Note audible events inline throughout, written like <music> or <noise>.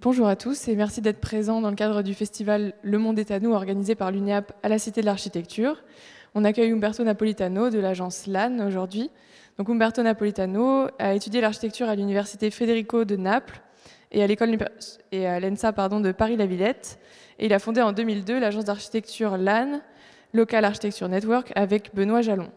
bonjour à tous et merci d'être présents dans le cadre du festival Le Monde est à nous organisé par l'UNIAP à la Cité de l'Architecture. On accueille Umberto Napolitano de l'agence LAN aujourd'hui. Donc Umberto Napolitano a étudié l'architecture à l'université Federico de Naples et à l'école l'ENSA pardon de paris lavillette et il a fondé en 2002 l'agence d'architecture LAN, Local Architecture Network avec Benoît Jalon.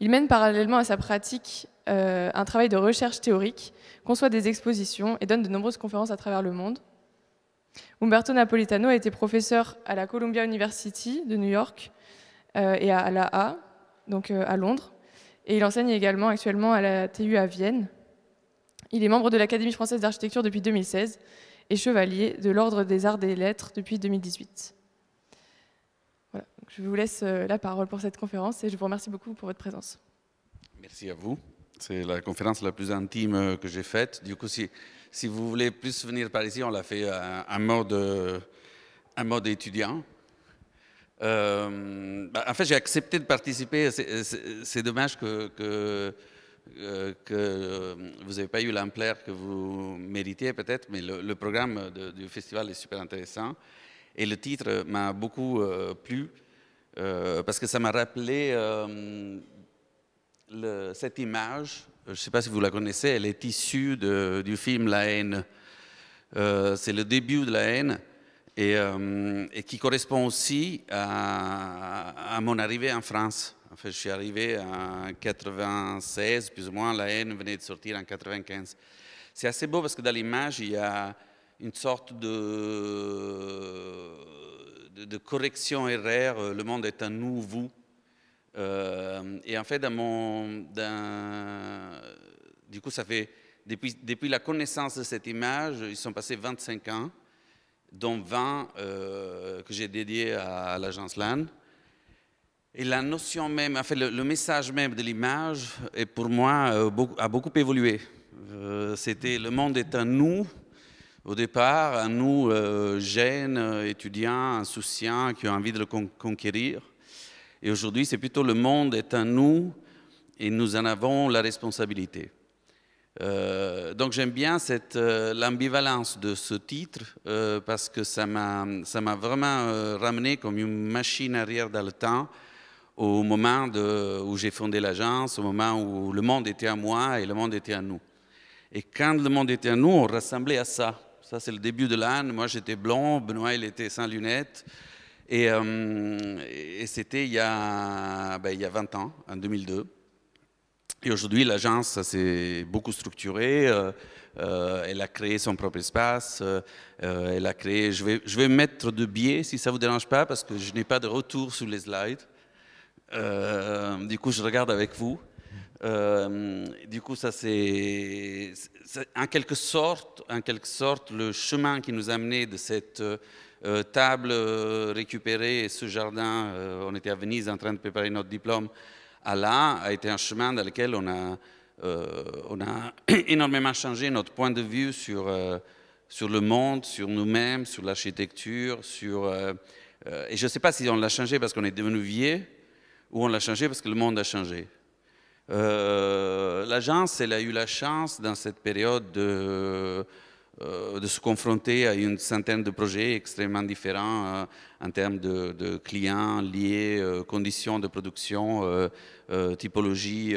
Il mène parallèlement à sa pratique euh, un travail de recherche théorique, conçoit des expositions et donne de nombreuses conférences à travers le monde. Umberto Napolitano a été professeur à la Columbia University de New York euh, et à la A, donc euh, à Londres, et il enseigne également actuellement à la TU à Vienne. Il est membre de l'Académie française d'architecture depuis 2016 et chevalier de l'Ordre des arts des lettres depuis 2018. Voilà, je vous laisse la parole pour cette conférence et je vous remercie beaucoup pour votre présence. Merci à vous. C'est la conférence la plus intime euh, que j'ai faite. Du coup, si, si vous voulez plus venir par ici, on l'a fait en mode, un euh, mode étudiant. Euh, bah, en fait, j'ai accepté de participer. C'est dommage que, vous n'ayez pas eu l'ampleur que vous méritiez peut-être, mais le, programme du festival est super intéressant. Et le titre m'a beaucoup plu parce que ça m'a rappelé cette image, euh, je ne sais pas si vous la connaissez, elle est issue du film La haine. Euh, c'est le début de la haine et, euh, qui correspond aussi à, mon arrivée en France. En fait, je suis arrivé en 96, plus ou moins, La haine venait de sortir en 95. C'est assez beau parce que dans l'image, il y a une sorte de, de, de correction erreur. le monde est un nous, vous euh, et en fait, du coup, ça fait depuis, la connaissance de cette image, ils sont passés 25 ans, dont 20 euh, que j'ai dédiés à, l'agence LAN. Et la notion même, en fait, le, message même de l'image, est pour moi, euh, a beaucoup évolué. C'était le monde est à nous, au départ, à nous, jeunes, étudiants, insouciants, qui ont envie de le conquérir. Et aujourd'hui, c'est plutôt le monde est à nous et nous en avons la responsabilité. Euh, donc j'aime bien euh, l'ambivalence de ce titre euh, parce que ça m'a vraiment ramené comme une machine arrière dans le temps au moment où j'ai fondé l'agence, au moment où le monde était à moi et le monde était à nous. Et quand le monde était à nous, on rassemblait à ça. Ça c'est le début de l'âne. Moi j'étais blond, Benoît il était sans lunettes. Euh, et, c'était il, ben, il, y a 20 ans, en 2002. Et aujourd'hui, l'agence s'est beaucoup structurée. Euh, euh, elle a créé son propre espace. elle a créé. Je vais, je vais mettre de biais si ça vous dérange pas, parce que je n'ai pas de retour sur les slides. du coup, je regarde avec vous. du coup, ça c'est en quelque sorte, en quelque sorte, le chemin qui nous a amené de cette euh, table euh, récupérée et ce jardin, euh, on était à Venise en train de préparer notre diplôme, à là, a été un chemin dans lequel on a, on a <clears throat> énormément changé notre point de vue sur, sur le monde, sur nous-mêmes, sur l'architecture, sur... et je ne sais pas si on l'a changé parce qu'on est devenu vieux ou on l'a changé parce que le monde a changé. L'agence, elle a eu la chance dans cette période de, euh, de se confronter à une centaine de projets extrêmement différents euh, en termes de, clients liés, euh, conditions de production, typologie.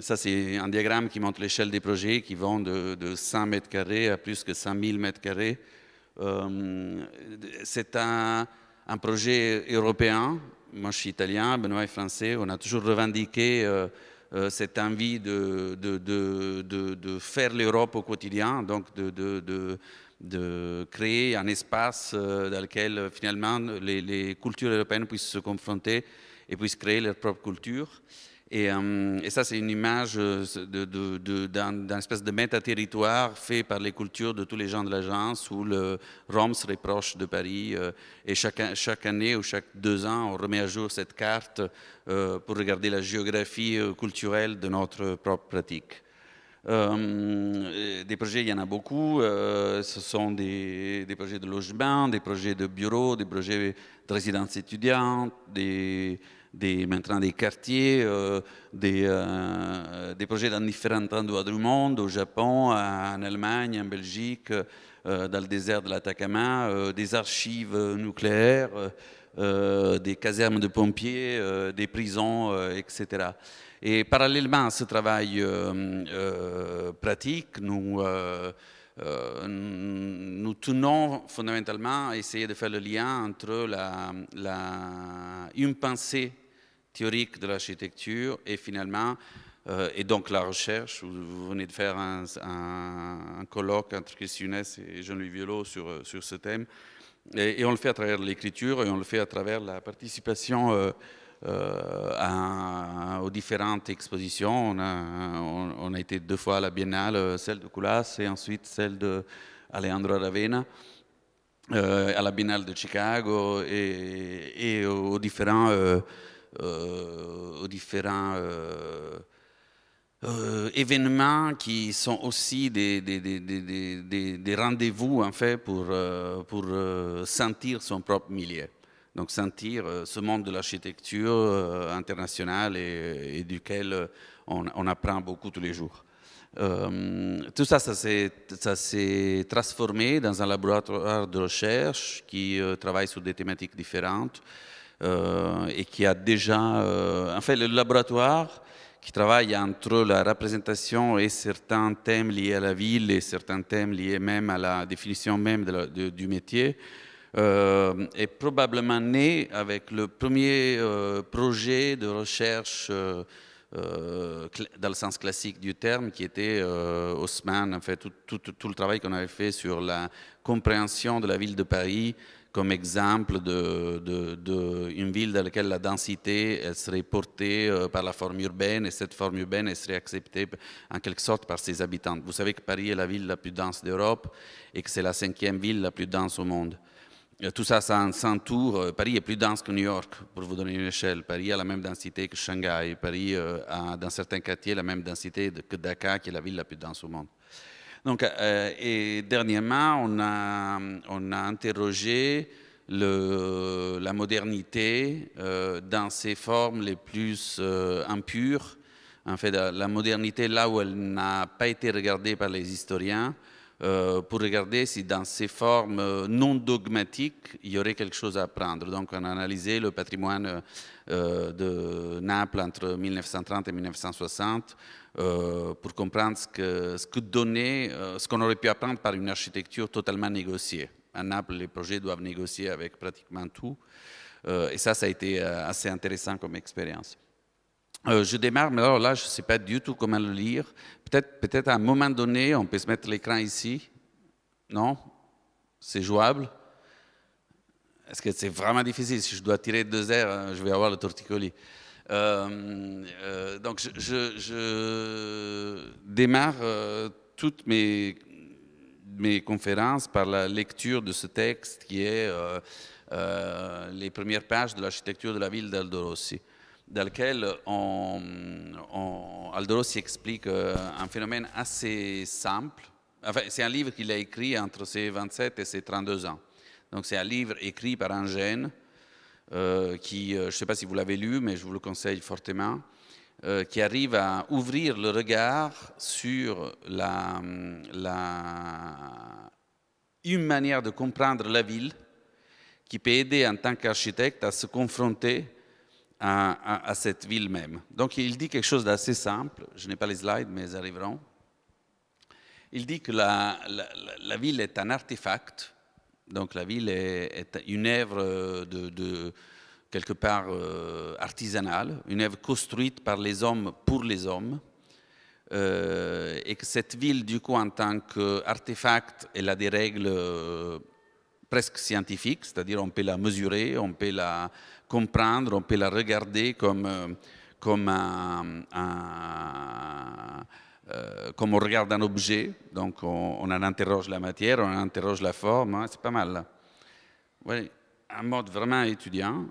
ça, c'est un diagramme qui montre l'échelle des projets qui vont de, 100 mètres carrés à plus que 100 000 mètres carrés. c'est un, un, projet européen. Moi, je suis italien, Benoît est français. On a toujours revendiqué euh, cette envie de, faire l'Europe au quotidien, donc de, créer un espace euh, dans lequel euh, finalement les, les, cultures européennes puissent se confronter et puissent créer leur propre culture. Euh, et, ça, c'est une image euh, d'un espèce de méta-territoire fait par les cultures de tous les gens de l'agence où le Rome serait proche de Paris. Euh, et chaque, chaque, année ou chaque deux ans, on remet à jour cette carte pour regarder la géographie culturelle de notre propre pratique. des projets, il y en a beaucoup. ce sont des, des, projets de logement, des projets de bureaux, des projets de résidence étudiante, des des, maintenant des quartiers, euh, des, euh, des, projets dans différents endroits du monde, au Japon, en Allemagne, en Belgique, euh, dans le désert de l'Atacama, des archives nucléaires, des casernes de pompiers, des prisons, etc. Et parallèlement à ce travail pratique, nous... nous tenons fondamentalement à essayer de faire le lien entre la, la, une pensée théorique de l'architecture et finalement, euh, et donc la recherche. Vous, venez de faire un, colloque entre Christine et Jean-Louis Violot sur, euh, sur ce thème. Et, on le fait à travers l'écriture et on le fait à travers la participation. Euh, aux différentes expositions. On a, on, a, été deux fois à la Biennale, celle de Coulas et ensuite celle de Alejandro Ravena, à la Biennale de Chicago et, aux, différents euh, euh, aux différents euh, euh, événements qui sont aussi des, des, rendez-vous en fait pour, pour sentir son propre milieu. Donc sentir ce monde de l'architecture internationale et, duquel on, apprend beaucoup tous les jours. tout ça, ça s'est transformé dans un laboratoire de recherche qui travaille sur des thématiques différentes, euh, et qui a déjà... Euh, en fait, le laboratoire qui travaille entre la représentation et certains thèmes liés à la ville et certains thèmes liés même à la définition même du métier, euh, est probablement né avec le premier projet de recherche dans le sens classique du terme, qui était Haussmann, en fait, tout le travail qu'on avait fait sur la compréhension de la ville de Paris comme exemple d'une de, ville dans laquelle la densité elle serait portée euh, par la forme urbaine et cette forme urbaine serait acceptée en quelque sorte par ses habitants. Vous savez que Paris est la ville la plus dense d'Europe et que c'est la cinquième ville la plus dense au monde. Euh, tout ça, ça s'entoure. Euh, Paris est plus dense que New York, pour vous donner une échelle. Paris a la même densité que Shanghai. Paris a, dans certains quartiers, la même densité que Dakar, qui est la ville la plus dense au monde. Donc, euh, euh, et dernièrement, on a, interrogé la modernité euh, dans ses formes les plus impures. En fait, la modernité, là où elle n'a pas été regardée par les historiens, euh, pour regarder si dans ces formes euh, non dogmatiques, il y aurait quelque chose à apprendre. Donc on a analysé le patrimoine euh, de Naples entre 1930 et 1960 pour comprendre ce que, ce que ce qu'on aurait pu apprendre par une architecture totalement négociée. À Naples, les projets doivent négocier avec pratiquement tout. et ça, ça a été assez intéressant comme expérience. Euh, je démarre, mais alors là, je ne sais pas du tout comment le lire. Peut-être peut, -être, à un moment donné, on peut se mettre l'écran ici. Non C'est jouable Est-ce que c'est vraiment difficile Si je dois tirer deux airs, euh, je vais avoir le torticolis. Euh, donc, je, démarre toutes mes, mes, conférences par la lecture de ce texte qui est les premières pages de l'architecture de la ville d'Aldorossi dans lequel on, on, explique euh, un phénomène assez simple. Enfin, c'est un livre qu'il a écrit entre ses 27 et ses 32 ans. Donc c'est un livre écrit par un jeune euh, qui, euh, je ne sais pas si vous l'avez lu, mais je vous le conseille fortement, qui arrive à ouvrir le regard sur la, la, une manière de comprendre la ville qui peut aider en tant qu'architecte à se confronter à, cette ville même. Donc il dit quelque chose d'assez simple, je n'ai pas les slides, mais ils arriveront. Il dit que la, la, ville est un artefact, donc la ville est, une œuvre de, quelque part euh, artisanale, une œuvre construite par les hommes pour les hommes, euh, et que cette ville, du coup, en tant qu'artefact, elle a des règles euh, presque scientifiques, c'est-à-dire on peut la mesurer, on peut la comprendre, on peut la regarder comme, euh, comme, euh, comme on regarde un objet. Donc on, on, en interroge la matière, on en interroge la forme, hein, c'est pas mal. un mode vraiment étudiant.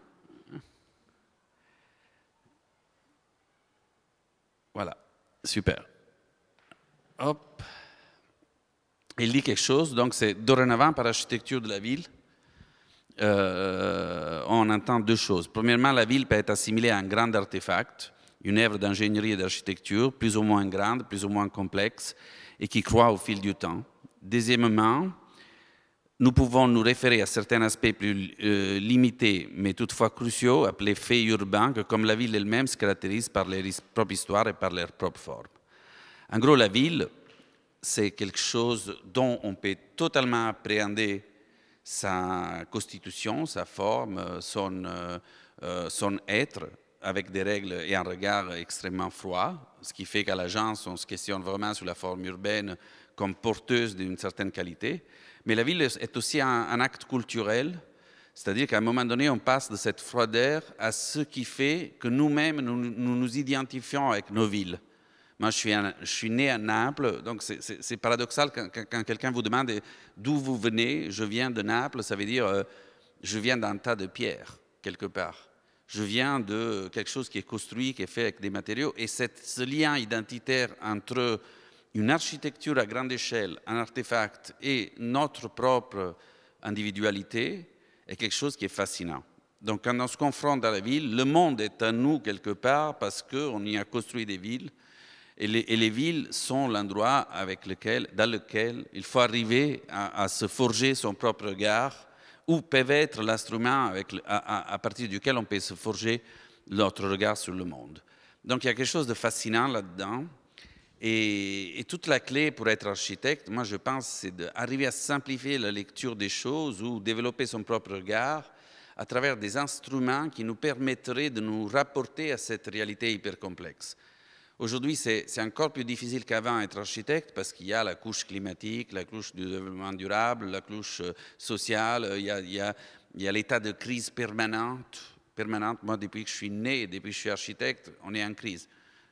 Voilà, super. Hop. Il dit quelque chose, donc c'est dorénavant par l'architecture de la ville. Euh, on entend deux choses. Premièrement, la ville peut être assimilée à un grand artefact, une œuvre d'ingénierie et d'architecture, plus ou moins grande, plus ou moins complexe, et qui croît au fil du temps. Deuxièmement, nous pouvons nous référer à certains aspects plus euh, limités, mais toutefois cruciaux, appelés faits urbains, que comme la ville elle-même se caractérise par leur propre histoire et par leur propre forme. En gros, la ville, c'est quelque chose dont on peut totalement appréhender sa constitution, sa forme, euh, son, euh, euh, son être, avec des règles et un regard extrêmement froid, ce qui fait qu'à l'agence, on se questionne vraiment sur la forme urbaine comme porteuse d'une certaine qualité. Mais la ville est aussi un, acte culturel, c'est-à-dire qu'à un moment donné, on passe de cette froideur à ce qui fait que nous-mêmes, nous nous identifions avec nos villes. Moi, je suis, né à Naples, donc c'est paradoxal quand, quelqu'un vous demande eh, d'où vous venez. Je viens de Naples, ça veut dire euh, je viens d'un tas de pierres, quelque part. Je viens de quelque chose qui est construit, qui est fait avec des matériaux. Et ce lien identitaire entre une architecture à grande échelle, un artefact et notre propre individualité est quelque chose qui est fascinant. Donc quand on se confronte à la ville, le monde est à nous quelque part parce qu'on y a construit des villes et les, villes sont l'endroit dans lequel il faut arriver à, se forger son propre regard, ou peuvent être l'instrument à, partir duquel on peut se forger notre regard sur le monde. Donc il y a quelque chose de fascinant là-dedans. Et, et, toute la clé pour être architecte, moi je pense, c'est d'arriver à simplifier la lecture des choses ou développer son propre regard à travers des instruments qui nous permettraient de nous rapporter à cette réalité hyper complexe. Aujourd'hui, c'est encore plus difficile qu'avant être architecte parce qu'il y a la couche climatique, la couche du développement durable, la couche euh, sociale, il y a l'état de crise permanente. Moi, depuis que je suis né, depuis que je suis architecte, on est en crise.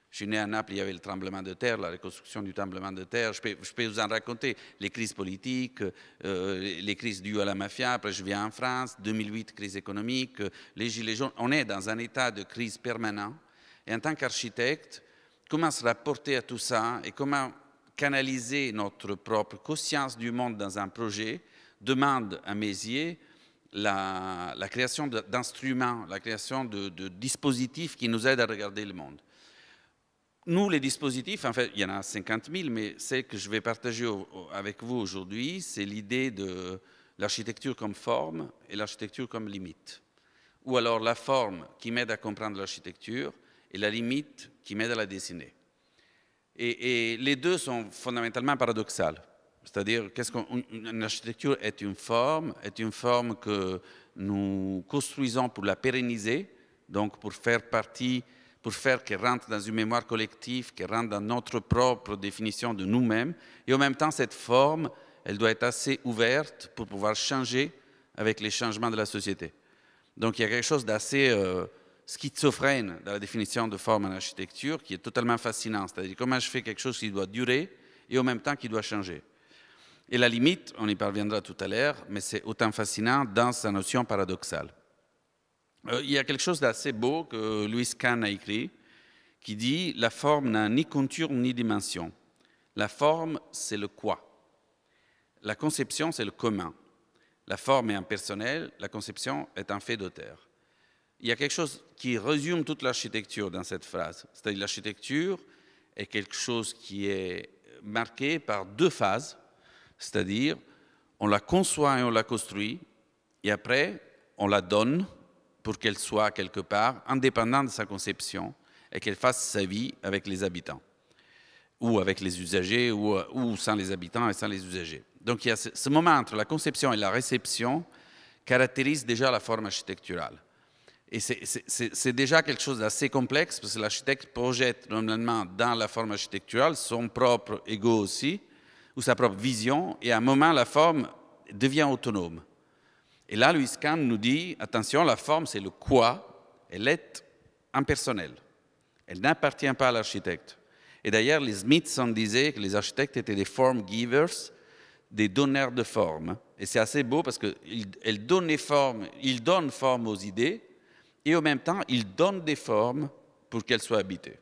Je suis né à Naples, il y avait le tremblement de terre, la reconstruction du tremblement de terre. Je peux, vous en raconter les crises politiques, euh, les crises dues à la mafia. Après, je viens en France, 2008, crise économique, euh, les gilets jaunes. On est dans un état de crise permanent. Et en tant qu'architecte, Comment se rapporter à tout ça et comment canaliser notre propre conscience du monde dans un projet demande à mes la, création d'instruments, la création de, dispositifs qui nous aident à regarder le monde. Nous, les dispositifs, en fait, il y en a 50 000, mais celle que je vais partager avec vous aujourd'hui, c'est l'idée de l'architecture comme forme et l'architecture comme limite. Ou alors la forme qui m'aide à comprendre l'architecture, et la limite qui m'aide à la dessiner. Et, les deux sont fondamentalement paradoxales. C'est-à-dire, qu'est-ce qu'une architecture est une forme, est une forme que nous construisons pour la pérenniser, donc pour faire partie, pour faire qu'elle rentre dans une mémoire collective, qu'elle rentre dans notre propre définition de nous-mêmes. Et en même temps, cette forme, elle doit être assez ouverte pour pouvoir changer avec les changements de la société. Donc il y a quelque chose d'assez euh, schizophrène dans la définition de forme en architecture qui est totalement fascinant. C'est-à-dire comment je fais quelque chose qui doit durer et en même temps qui doit changer. Et la limite, on y parviendra tout à l'heure, mais c'est autant fascinant dans sa notion paradoxale. Euh, il y a quelque chose d'assez beau que Louis Kahn a écrit, qui dit La forme n'a ni contour ni dimension. La forme, c'est le quoi. La conception, c'est le commun. La forme est impersonnelle, la conception est un fait d'auteur il y a quelque chose qui résume toute l'architecture dans cette phrase. C'est-à-dire l'architecture est quelque chose qui est marqué par deux phases, c'est-à-dire on la conçoit et on la construit, et après on la donne pour qu'elle soit quelque part indépendante de sa conception et qu'elle fasse sa vie avec les habitants, ou avec les usagers, ou, sans les habitants et sans les usagers. Donc il y a ce, ce moment entre la conception et la réception caractérise déjà la forme architecturale. Et c'est déjà quelque chose d'assez complexe parce que l'architecte projette normalement dans la forme architecturale son propre ego aussi, ou sa propre vision, et à un moment, la forme devient autonome. Et là, Louis Kahn nous dit, attention, la forme, c'est le quoi, elle est impersonnelle. Elle n'appartient pas à l'architecte. Et d'ailleurs, les en disaient que les architectes étaient des form givers, des donneurs de forme. Et c'est assez beau parce qu'ils donnent forme, ils donnent forme aux idées, et en même temps, il donne des formes pour qu'elles soient habitées.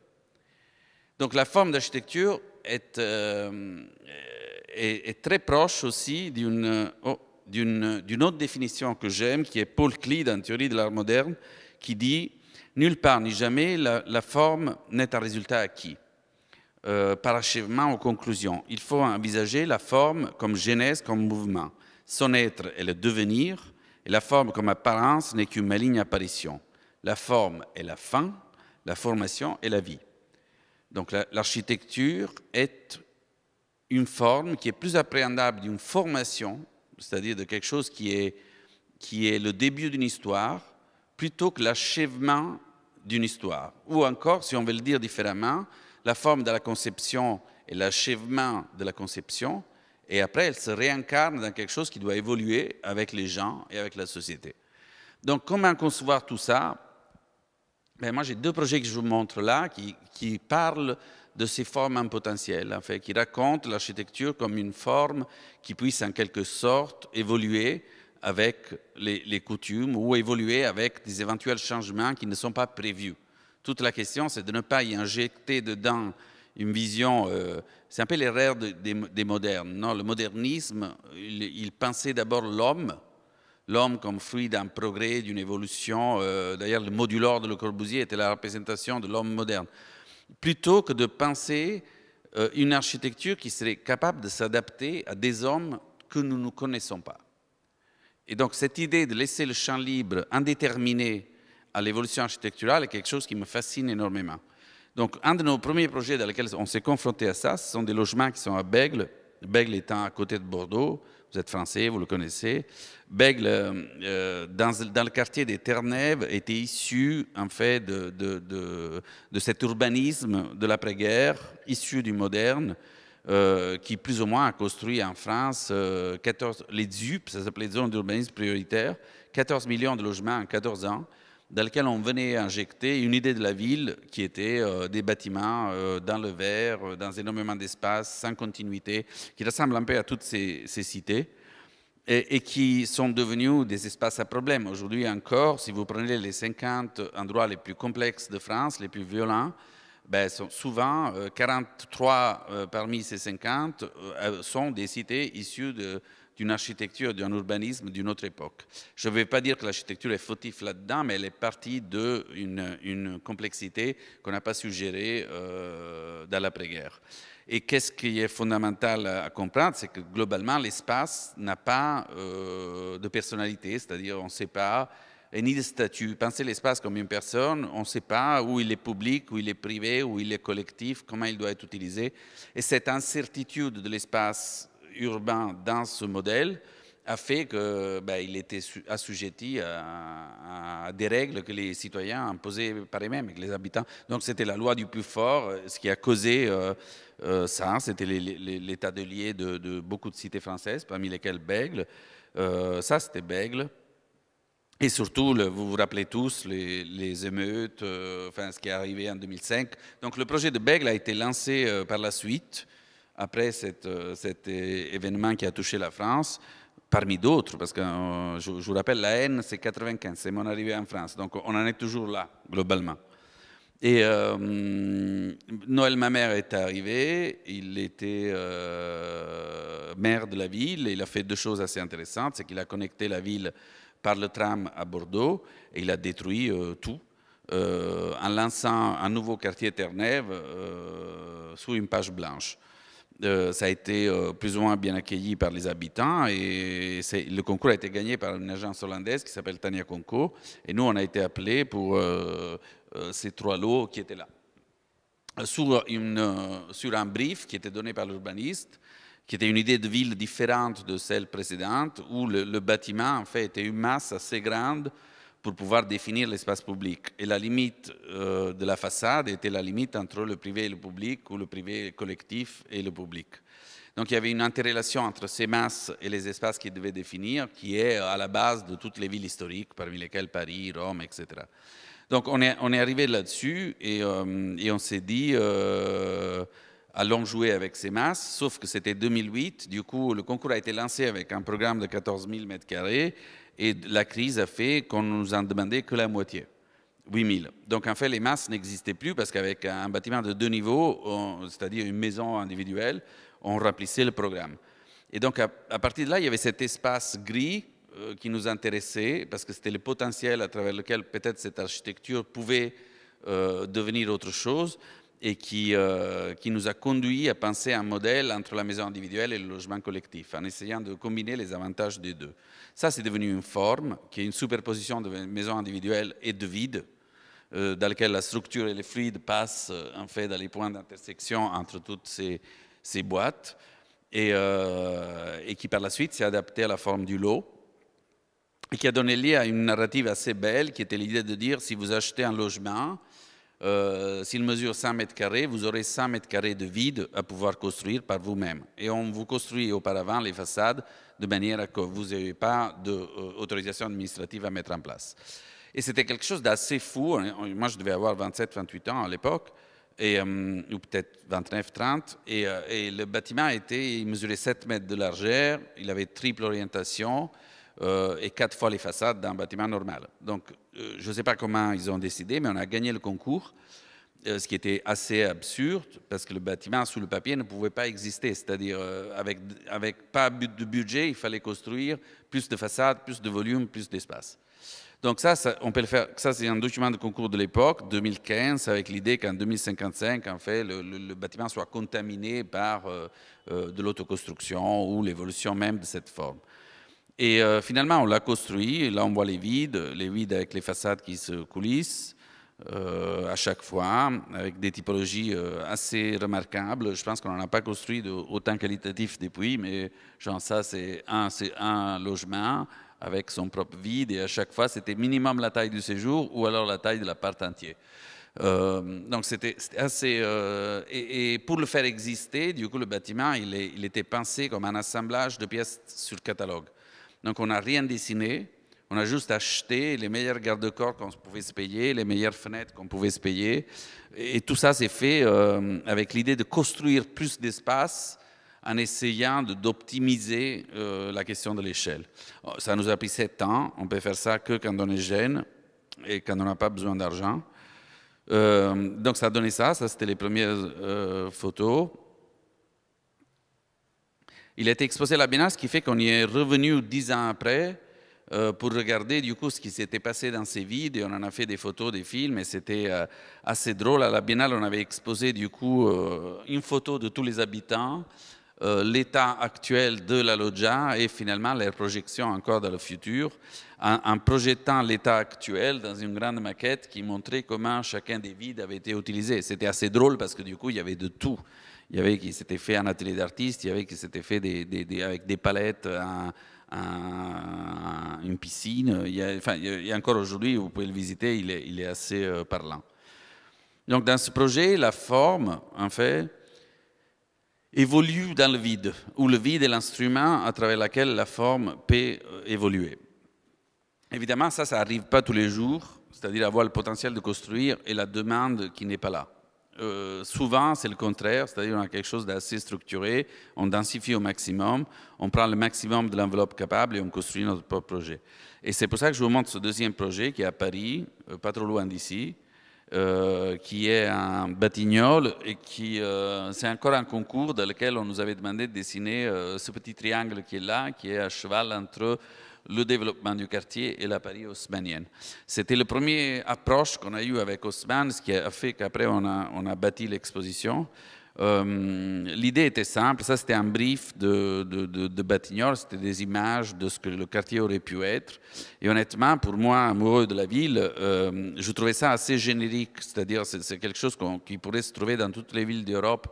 Donc la forme d'architecture est, euh, très proche aussi oh, d'une autre définition que j'aime, qui est Paul Klee en théorie de l'art moderne, qui dit Nulle part ni jamais la, forme n'est un résultat acquis, Parachèvement, euh, par achèvement ou conclusion. Il faut envisager la forme comme genèse, comme mouvement. Son être est le devenir, et la forme comme apparence n'est qu'une maligne apparition la forme est la fin, la formation est la vie. Donc l'architecture est une forme qui est plus appréhendable d'une formation, c'est-à-dire de quelque chose qui est, le début d'une histoire, plutôt que l'achèvement d'une histoire. Ou encore, si on veut le dire différemment, la forme de la conception est l'achèvement de la conception, et après elle se réincarne dans quelque chose qui doit évoluer avec les gens et avec la société. Donc comment concevoir tout ça ben, moi, j'ai deux projets que je vous montre là qui, parlent de ces formes en potentiel, qui racontent l'architecture comme une forme qui puisse en quelque sorte évoluer avec les, coutumes ou évoluer avec des éventuels changements qui ne sont pas prévus. Toute la question, c'est de ne pas y injecter dedans une vision. Euh, c'est un peu l'erreur des, modernes. Non, le modernisme, il pensait d'abord l'homme l'homme comme fruit d'un progrès, d'une évolution. Euh, d'ailleurs, le modulor de Le Corbusier était la représentation de l'homme moderne. Plutôt que de penser euh, une architecture qui serait capable de s'adapter à des hommes que nous ne connaissons pas. Et donc, cette idée de laisser le champ libre, indéterminé à l'évolution architecturale est quelque chose qui me fascine énormément. Donc, un de nos premiers projets dans lesquels on s'est confronté à ça, ce sont des logements qui sont à Bègle, Bègle étant à côté de Bordeaux, vous êtes français, vous le connaissez. Bègle, euh, euh, dans, le quartier des Terre-Neuve, était issu en fait de, de, de, de cet urbanisme de l'après-guerre, issu du moderne, euh, qui plus ou moins a construit en France 14, les ZUP, ça s'appelait les zones d'urbanisme prioritaire, 14 millions de logements en 14 ans dans lequel on venait injecter une idée de la ville qui était euh, des bâtiments euh, dans le verre, euh, dans énormément d'espace, sans continuité, qui ressemblent un peu à toutes ces, cités et, qui sont devenus des espaces à problème. Aujourd'hui encore, si vous prenez les 50 endroits les plus complexes de France, les plus violents, ben, souvent 43 parmi ces 50 sont des cités issues de, d'une architecture, d'un urbanisme d'une autre époque. Je ne vais pas dire que l'architecture est fautive là-dedans, mais elle est partie d'une complexité qu'on n'a pas su euh, dans l'après-guerre. Et qu'est-ce qui est fondamental à comprendre, c'est que globalement, l'espace n'a pas euh, de personnalité, c'est-à-dire on ne sait pas, et ni de statut. penser l'espace comme une personne, on ne sait pas où il est public, où il est privé, où il est collectif, comment il doit être utilisé. Et cette incertitude de l'espace urbain dans ce modèle a fait qu'il ben, était assujetti à, des règles que les citoyens imposaient par eux-mêmes, que les habitants. Donc c'était la loi du plus fort, euh, ce qui a causé euh, euh, ça. C'était l'état de lier de, beaucoup de cités françaises, parmi lesquelles Bègle. ça, c'était Bègle. Et surtout, vous vous rappelez tous les, les émeutes, enfin, ce qui est arrivé en 2005. Donc le projet de Bègle a été lancé par la suite après euh, cet, événement qui a touché la France, parmi d'autres, parce que euh, je, vous rappelle, la haine, c'est 95, c'est mon arrivée en France, donc on en est toujours là, globalement. Et euh, Noël, ma mère, est arrivé, il était maire de la ville, et il a fait deux choses assez intéressantes, c'est qu'il a connecté la ville par le tram à Bordeaux, et il a détruit tout, en lançant un nouveau quartier Terre-Neuve sous une page blanche. Euh, ça a été euh, plus ou moins bien accueilli par les habitants et le concours a été gagné par une agence hollandaise qui s'appelle Tania Conco et nous on a été appelés pour euh, ces trois lots qui étaient là. Sur, un brief qui était donné par l'urbaniste, qui était une idée de ville différente de celle précédente, où le, le bâtiment en fait était une masse assez grande pour pouvoir définir l'espace public. Et la limite euh, de la façade était la limite entre le privé et le public, ou le privé collectif et le public. Donc il y avait une interrelation entre ces masses et les espaces qu'ils devaient définir, qui est à la base de toutes les villes historiques, parmi lesquelles Paris, Rome, etc. Donc on est, on est arrivé là-dessus et, euh, on s'est dit, euh, allons jouer avec ces masses, sauf que c'était 2008, du coup le concours a été lancé avec un programme de 14 000 m2 et la crise a fait qu'on nous en demandait que la moitié. 8000. Donc en fait, les masses n'existaient plus parce qu'avec un bâtiment de deux niveaux, c'est-à-dire une maison individuelle, on remplissait le programme. Et donc à, partir de là, il y avait cet espace gris euh, qui nous intéressait parce que c'était le potentiel à travers lequel peut-être cette architecture pouvait euh, devenir autre chose et qui, euh, qui, nous a conduit à penser un modèle entre la maison individuelle et le logement collectif, en essayant de combiner les avantages des deux. Ça, c'est devenu une forme qui est une superposition de maison individuelle et de vide, euh, dans laquelle la structure et les fluides passent euh, en fait dans les points d'intersection entre toutes ces, ces boîtes, et, et qui par la suite s'est adaptée à la forme du lot, et qui a donné lieu à une narrative assez belle, qui était l'idée de dire si vous achetez un logement, euh, s'il mesure 100 mètres carrés, vous aurez 100 mètres carrés de vide à pouvoir construire par vous-même. Et on vous construit auparavant les façades de manière à que vous n'ayez pas d'autorisation euh, administrative à mettre en place. Et c'était quelque chose d'assez fou. Hein. Moi, je devais avoir 27-28 ans à l'époque, euh, ou peut-être 29-30. Et, et, le bâtiment était, il mesurait 7 mètres de largeur, il avait triple orientation. Euh, et quatre fois les façades d'un bâtiment normal. Donc, euh, je ne sais pas comment ils ont décidé, mais on a gagné le concours, euh, ce qui était assez absurde, parce que le bâtiment sous le papier ne pouvait pas exister. C'est-à-dire, avec, avec pas de budget, il fallait construire plus de façades, plus de volume, plus d'espace. Donc ça, on peut le faire. Ça, c'est un document de concours de l'époque, 2015, avec l'idée qu'en 2055, en fait, le, bâtiment soit contaminé par de l'autoconstruction ou l'évolution même de cette forme. Et euh, finalement, on l'a construit. là, on voit les vides, les vides avec les façades qui se coulissent euh, à chaque fois, avec des typologies euh, assez remarquables. Je pense qu'on n'en a pas construit de, autant qualitatif depuis, mais genre ça, c'est un, c'est un logement avec son propre vide. Et à chaque fois, c'était minimum la taille du séjour ou alors la taille de l'appart entier. donc c'était assez... et, pour le faire exister, du coup, le bâtiment, il, il, était pensé comme un assemblage de pièces sur catalogue. Donc on n'a rien dessiné, on a juste acheté les meilleurs garde-corps qu'on pouvait se payer, les meilleures fenêtres qu'on pouvait se payer. Et tout ça s'est fait euh, avec l'idée de construire plus d'espace en essayant d'optimiser euh, la question de l'échelle. Oh, ça nous a pris sept ans, on peut faire ça que quand on est jeune et quand on n'a pas besoin d'argent. Euh, donc ça a donné ça, ça c'était les premières photos. Il a été exposé à la Biennale, ce qui fait qu'on y est revenu dix ans après euh, pour regarder du coup ce qui s'était passé dans ces vides et on en a fait des photos, des films et c'était euh, assez drôle. À la Biennale, on avait exposé du coup euh, une photo de tous les habitants, l'état actuel de la loggia et finalement les projections encore dans le futur en, en projetant l'état actuel dans une grande maquette qui montrait comment chacun des vides avait été utilisé. C'était assez drôle parce que du coup il y avait de tout. Il y avait qui s'était fait un atelier d'artiste, il y avait qui s'était fait avec des palettes, euh, une piscine. enfin, il y a encore aujourd'hui, vous pouvez le visiter, il est, il est assez euh, parlant. Donc dans ce projet, la forme, en fait, évolue dans le vide, où le vide est l'instrument à travers lequel la forme peut euh, évoluer. Évidemment, ça, ça n'arrive pas tous les jours, c'est-à-dire avoir le potentiel de construire et la demande qui n'est pas là. Euh, souvent, c'est le contraire, c'est-à-dire on a quelque chose d'assez structuré, on densifie au maximum, on prend le maximum de l'enveloppe capable et on construit notre propre projet. Et c'est pour ça que je vous montre ce deuxième projet qui est à Paris, euh, pas trop loin d'ici, euh, qui est un batignol et qui c'est encore un concours dans lequel on nous avait demandé de dessiner ce petit triangle qui est là, qui est à cheval entre le développement du quartier et la Paris haussmanienne. C'était le premier approche qu'on a eu avec Haussmann, ce qui a fait qu'après on a, on a bâti l'exposition. Euh, l'idée était simple, ça c'était un brief de, de, de, Batignolles, c'était des images de ce que le quartier aurait pu être. Et honnêtement, pour moi, amoureux de la ville, euh, je trouvais ça assez générique, c'est-à-dire c'est quelque chose qui pourrait se trouver dans toutes les villes d'Europe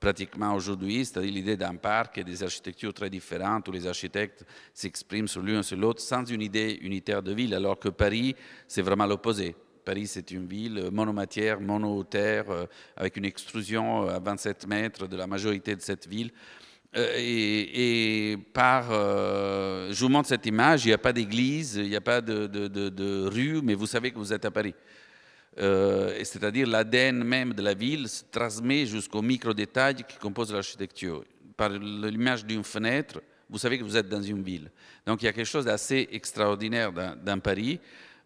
pratiquement aujourd'hui, c'est-à-dire l'idée d'un parc et des architectures très différentes où les architectes s'expriment sur l'un sur l'autre sans une idée unitaire de ville, alors que Paris, c'est vraiment l'opposé. Paris, c'est une ville monomatière, mono euh, avec une extrusion euh, à 27 mètres de la majorité de cette ville. Euh, et, par, je vous montre cette image, il n'y a pas d'église, il n'y a pas de, rue, mais vous savez que vous êtes à Paris. Euh, c'est-à-dire l'ADN même de la ville se transmet jusqu'au micro-détail qui compose l'architecture. Par l'image d'une fenêtre, vous savez que vous êtes dans une ville. Donc il y a quelque chose d'assez extraordinaire dans, Paris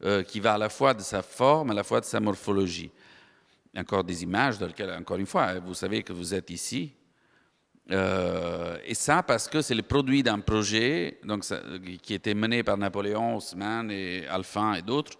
euh, qui va à la fois de sa forme, à la fois de sa morphologie. Encore des images dans lesquelles, encore une fois, vous savez que vous êtes ici. Euh, et ça parce que c'est le produit d'un projet donc qui était mené par Napoléon, Haussmann et Alphin et d'autres.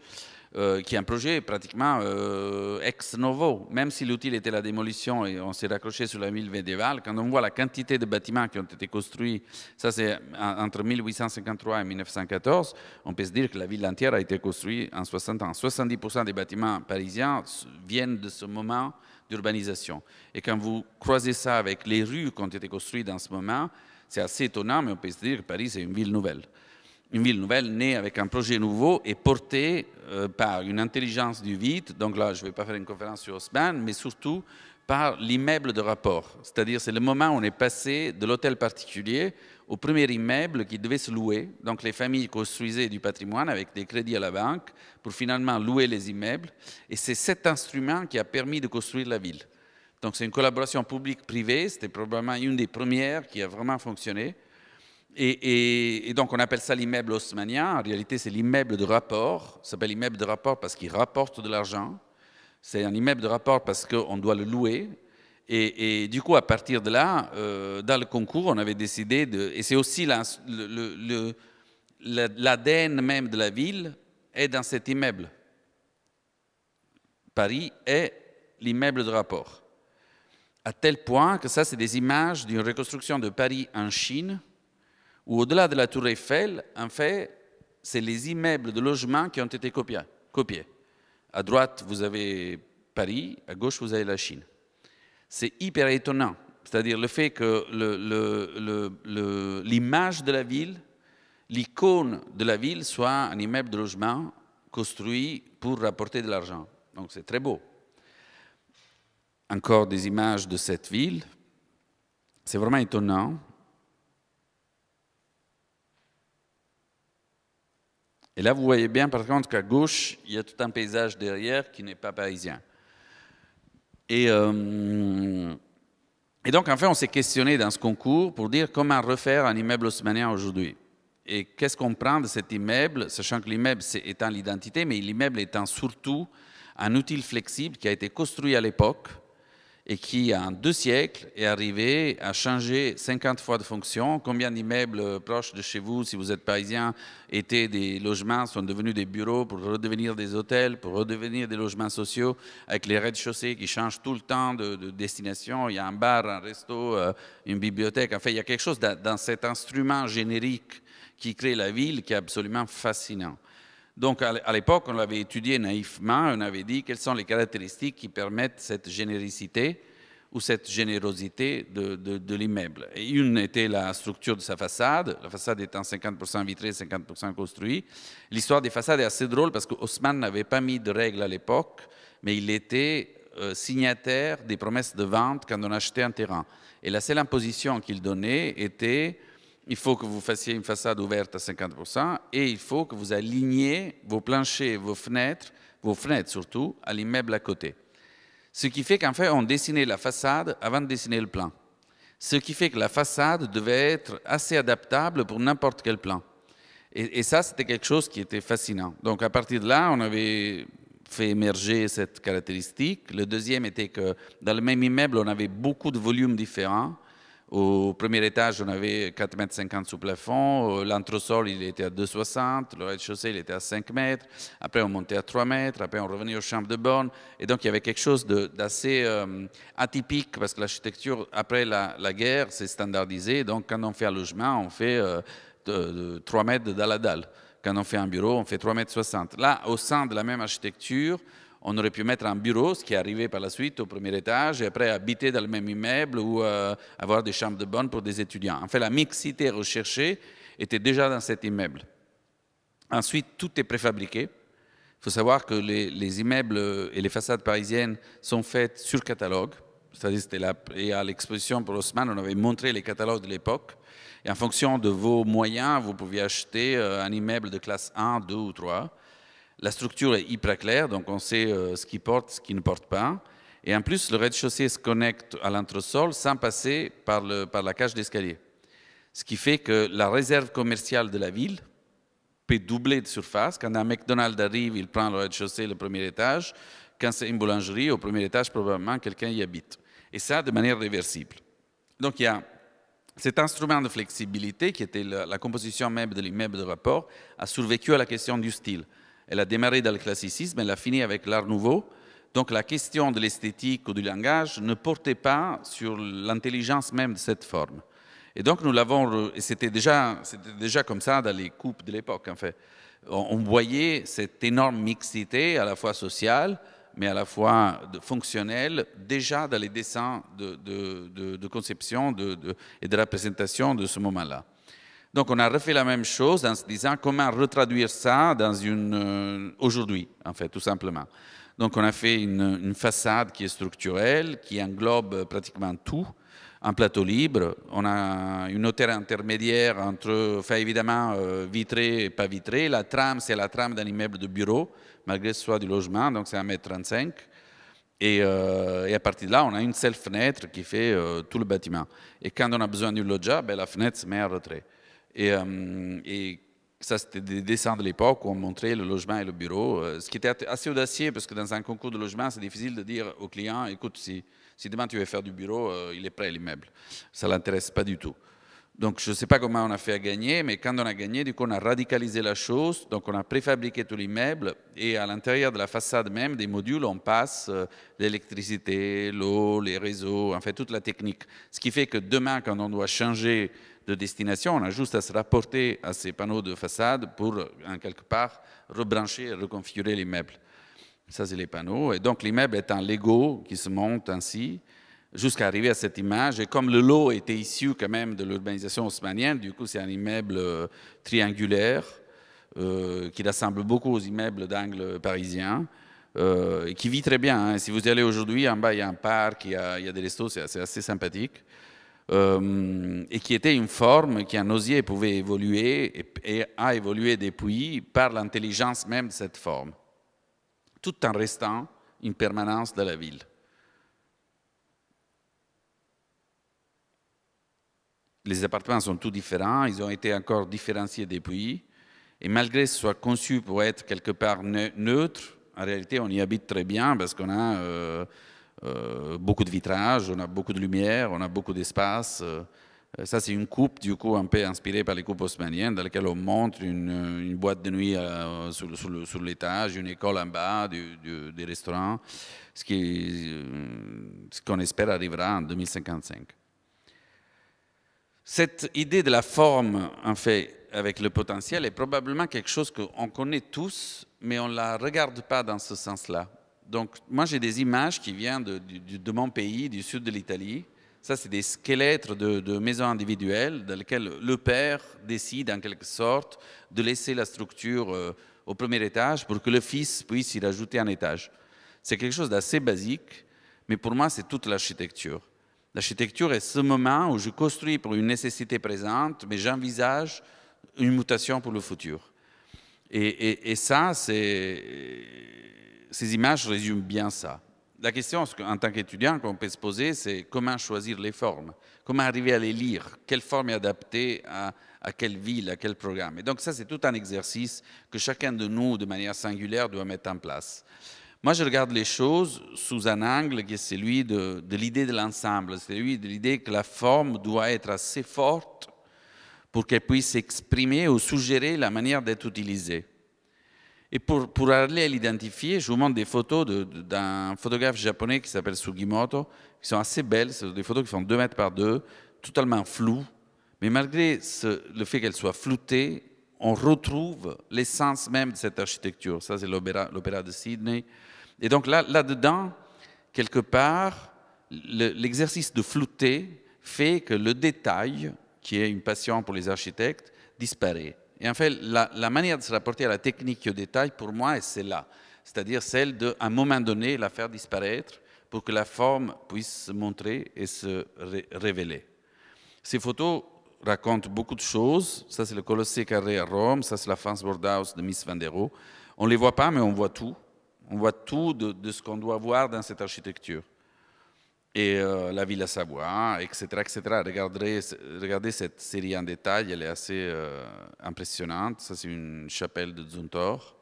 Euh, qui est un projet pratiquement euh, ex novo. Même si l'outil était la démolition et on s'est raccroché sur la ville médiévale, quand on voit la quantité de bâtiments qui ont été construits, ça c'est entre 1853 et 1914, on peut se dire que la ville entière a été construite en 60 ans. 70% des bâtiments parisiens viennent de ce moment d'urbanisation. Et quand vous croisez ça avec les rues qui ont été construites dans ce moment, c'est assez étonnant, mais on peut se dire que Paris, est une ville nouvelle une ville nouvelle née avec un projet nouveau et portée euh, par une intelligence du vide. Donc là, je ne vais pas faire une conférence sur Haussmann, mais surtout par l'immeuble de rapport. C'est-à-dire, c'est le moment où on est passé de l'hôtel particulier au premier immeuble qui devait se louer. Donc les familles construisaient du patrimoine avec des crédits à la banque pour finalement louer les immeubles. Et c'est cet instrument qui a permis de construire la ville. Donc c'est une collaboration publique-privée, c'était probablement une des premières qui a vraiment fonctionné. Et, donc on appelle ça l'immeuble haussmannien. En réalité, c'est l'immeuble de rapport. Ça s'appelle immeuble de rapport parce qu'il rapporte de l'argent. C'est un immeuble de rapport parce qu'on doit le louer. Et, du coup, à partir de là, euh, dans le concours, on avait décidé de. Et c'est aussi l'ADN même de la ville est dans cet immeuble. Paris est l'immeuble de rapport. À tel point que ça, c'est des images d'une reconstruction de Paris en Chine ou au-delà de la tour Eiffel, en fait, c'est les immeubles de logements qui ont été copiés. copiés. À droite, vous avez Paris, à gauche, vous avez la Chine. C'est hyper étonnant, c'est-à-dire le fait que l'image de la ville, l'icône de la ville soit un immeuble de logement construit pour rapporter de l'argent. Donc c'est très beau. Encore des images de cette ville. C'est vraiment étonnant. Et là, vous voyez bien, par contre, qu'à gauche, il y a tout un paysage derrière qui n'est pas parisien. Euh, et, donc, en fait, on s'est questionné dans ce concours pour dire comment refaire un immeuble haussmanien aujourd'hui. Et qu'est-ce qu'on prend de cet immeuble, sachant que l'immeuble c'est étant l'identité, mais l'immeuble étant surtout un outil flexible qui a été construit à l'époque et qui, en deux siècles, est arrivé à changer 50 fois de fonction. Combien d'immeubles proches de chez vous, si vous êtes parisien, étaient des logements, sont devenus des bureaux pour redevenir des hôtels, pour redevenir des logements sociaux, avec les rez-de-chaussée qui changent tout le temps de, destination. Il y a un bar, un resto, euh, une bibliothèque. Enfin, il y a quelque chose dans cet instrument générique qui crée la ville qui est absolument fascinant. Donc à l'époque, on l'avait étudié naïvement, on avait dit quelles sont les caractéristiques qui permettent cette généricité ou cette générosité de, l'immeuble. Et une était la structure de sa façade, la façade étant 50% vitrée, 50% construite. L'histoire des façades est assez drôle parce que n'avait pas mis de règles à l'époque, mais il était euh, signataire des promesses de vente quand on achetait un terrain. Et la seule imposition qu'il donnait était il faut que vous fassiez une façade ouverte à 50% et il faut que vous aligniez vos planchers, vos fenêtres, vos fenêtres surtout, à l'immeuble à côté. Ce qui fait qu'en fait, on dessinait la façade avant de dessiner le plan. Ce qui fait que la façade devait être assez adaptable pour n'importe quel plan. Et, et ça, c'était quelque chose qui était fascinant. Donc à partir de là, on avait fait émerger cette caractéristique. Le deuxième était que dans le même immeuble, on avait beaucoup de volumes différents. Au premier étage, on avait 4,50 mètres sous plafond. L'entresol, il était à 2,60. Le rez-de-chaussée, il était à 5 mètres. Après, on montait à 3 mètres. Après, on revenait aux chambres de borne. Et donc, il y avait quelque chose d'assez euh, atypique parce que l'architecture, après la, guerre, s'est standardisée. Donc, quand on fait un logement, on fait 3 euh, mètres de dalle à dalle. Quand on fait un bureau, on fait 3,60 mètres. Là, au sein de la même architecture, on aurait pu mettre un bureau, ce qui est arrivé par la suite au premier étage, et après habiter dans le même immeuble ou euh, avoir des chambres de bonne pour des étudiants. En fait, la mixité recherchée était déjà dans cet immeuble. Ensuite, tout est préfabriqué. Il faut savoir que les, immeubles et les façades parisiennes sont faites sur catalogue. C'est-à-dire, et à l'exposition pour Haussmann, on avait montré les catalogues de l'époque. Et en fonction de vos moyens, vous pouviez acheter euh, un immeuble de classe 1, 2 ou 3. La structure est hyper claire, donc on sait euh, ce qui porte, ce qui ne porte pas. Et en plus, le rez-de-chaussée se connecte à l'entresol sans passer par, la cage d'escalier. Ce qui fait que la réserve commerciale de la ville peut doubler de surface. Quand un McDonald's arrive, il prend le rez-de-chaussée, le premier étage. Quand c'est une boulangerie, au premier étage, probablement, quelqu'un y habite. Et ça, de manière réversible. Donc, il y a cet instrument de flexibilité, qui était la, la composition même de l'immeuble de rapport, a survécu à la question du style. Elle a démarré dans le classicisme, elle a fini avec l'art nouveau. Donc la question de l'esthétique ou du langage ne portait pas sur l'intelligence même de cette forme. Et donc nous l'avons, c'était déjà, c'était déjà comme ça dans les coupes de l'époque en fait. On, voyait cette énorme mixité à la fois sociale, mais à la fois fonctionnelle, déjà dans les dessins de, de conception et de représentation de ce moment-là. Donc on a refait la même chose en se disant comment retraduire ça dans une euh, aujourd'hui, en fait, tout simplement. Donc on a fait une, façade qui est structurelle, qui englobe euh, pratiquement tout un plateau libre. On a une hauteur intermédiaire entre, enfin évidemment, euh, vitré et pas vitré. La trame, c'est la trame d'un immeuble de bureau, malgré ce soit du logement, donc c'est 1m35. Et, à partir de là, on a une seule fenêtre qui fait tout le bâtiment. Et quand on a besoin du loggia, ben, la fenêtre se met à retrait. Euh, et, ça, c'était des dessins de l'époque où on montrait le logement et le bureau, euh, ce qui était assez audacieux parce que dans un concours de logement, c'est difficile de dire au client, écoute, si, si demain tu veux faire du bureau, euh, il est prêt l'immeuble. Ça ne l'intéresse pas du tout. Donc je ne sais pas comment on a fait à gagner, mais quand on a gagné, du coup, on a radicalisé la chose. Donc on a préfabriqué tout l'immeuble et à l'intérieur de la façade même des modules, on passe euh, l'électricité, l'eau, les réseaux, en fait toute la technique. Ce qui fait que demain, quand on doit changer de destination, on a juste à se rapporter à ces panneaux de façade pour, en quelque part, rebrancher et reconfigurer l'immeuble. Ça, c'est les panneaux. Et donc l'immeuble est un Lego qui se monte ainsi jusqu'à arriver à cette image. Et comme le lot était issu quand même de l'urbanisation haussmanienne, du coup c'est un immeuble euh, triangulaire euh, qui ressemble beaucoup aux immeubles d'angle parisien. Euh, et qui vit très bien. Hein. Si vous y allez aujourd'hui, en bas, il y a un parc, il y a, des restos, c'est assez, sympathique. et qui était une forme qui, en osier, pouvait évoluer et, et a évolué depuis par l'intelligence même de cette forme, tout en restant une permanence de la ville. les appartements sont tout différents, ils ont été encore différenciés depuis. Et malgré ce soit conçu pour être quelque part neutre, en réalité, on y habite très bien parce qu'on a euh, euh, beaucoup de vitrages, on a beaucoup de lumière, on a beaucoup d'espace. Euh, ça, c'est une coupe, du coup, un peu inspirée par les coupes haussmanniennes, dans laquelle on montre une, boîte de nuit sur, l'étage, une école en bas, du, des restaurants, ce qu'on ce espère arrivera en 2055. Cette idée de la forme, en fait, avec le potentiel, est probablement quelque chose qu'on connaît tous, mais on ne la regarde pas dans ce sens-là. Donc, moi, j'ai des images qui viennent de, mon pays, du sud de l'Italie. Ça, c'est des squelettes de, maisons individuelles dans lesquelles le père décide, en quelque sorte, de laisser la structure euh, au premier étage pour que le fils puisse y rajouter un étage. C'est quelque chose d'assez basique, mais pour moi, c'est toute l'architecture. L'architecture est ce moment où je construis pour une nécessité présente, mais j'envisage une mutation pour le futur. Et, ça, ces images résument bien ça. La question, en tant qu'étudiant, qu'on peut se poser, c'est comment choisir les formes, comment arriver à les lire, quelle forme est adaptée à, à quelle ville, à quel programme. Et donc ça, c'est tout un exercice que chacun de nous, de manière singulière, doit mettre en place. Moi, je regarde les choses sous un angle qui est celui de, l'idée de l'ensemble, celui de l'idée que la forme doit être assez forte pour qu'elle puisse exprimer ou suggérer la manière d'être utilisée. Et pour, aller aller l'identifier, je vous montre des photos d'un photographe japonais qui s'appelle Sugimoto, qui sont assez belles, ce sont des photos qui font 2 mètres par 2, totalement floues, mais malgré le fait qu'elles soient floutées, on retrouve l'essence même de cette architecture. Ça, c'est l'opéra de Sydney. Et donc là, là-dedans, quelque part, l'exercice de flouter fait que le détail, qui est une passion pour les architectes, disparaît. Et en fait, la, manière de se rapporter à la technique détail, pour moi, celle là. C'est-à-dire celle de, à un moment donné, la faire disparaître pour que la forme puisse se montrer et se révéler. Ces photos racontent beaucoup de choses. Ça, c'est le Colossée carré à Rome. Ça, c'est la France House de Miss Van der On ne les voit pas, mais on voit tout. On voit tout de, ce qu'on doit voir dans cette architecture. Et euh, la ville à Savoie, etc. Hein, etc. Regardez, cette série en détail, elle est assez euh, impressionnante. Ça, c'est une chapelle de Zuntor.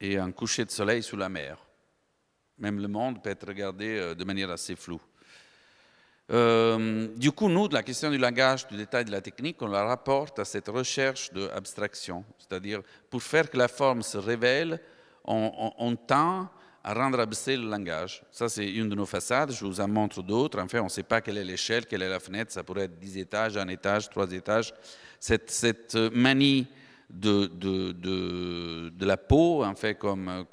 Et un coucher de soleil sous la mer. Même le monde peut être regardé euh, de manière assez floue. Euh, du coup, nous, la question du langage, du détail, de la technique, on la rapporte à cette recherche d'abstraction. C'est-à-dire, pour faire que la forme se révèle, on, tend à rendre abstrait le langage. Ça, c'est une de nos façades. Je vous en montre d'autres. En fait, on ne sait pas quelle est l'échelle, quelle est la fenêtre. Ça pourrait être 10 étages, 1 étage, 3 étages. Cette, manie de, la peau, en fait, comme,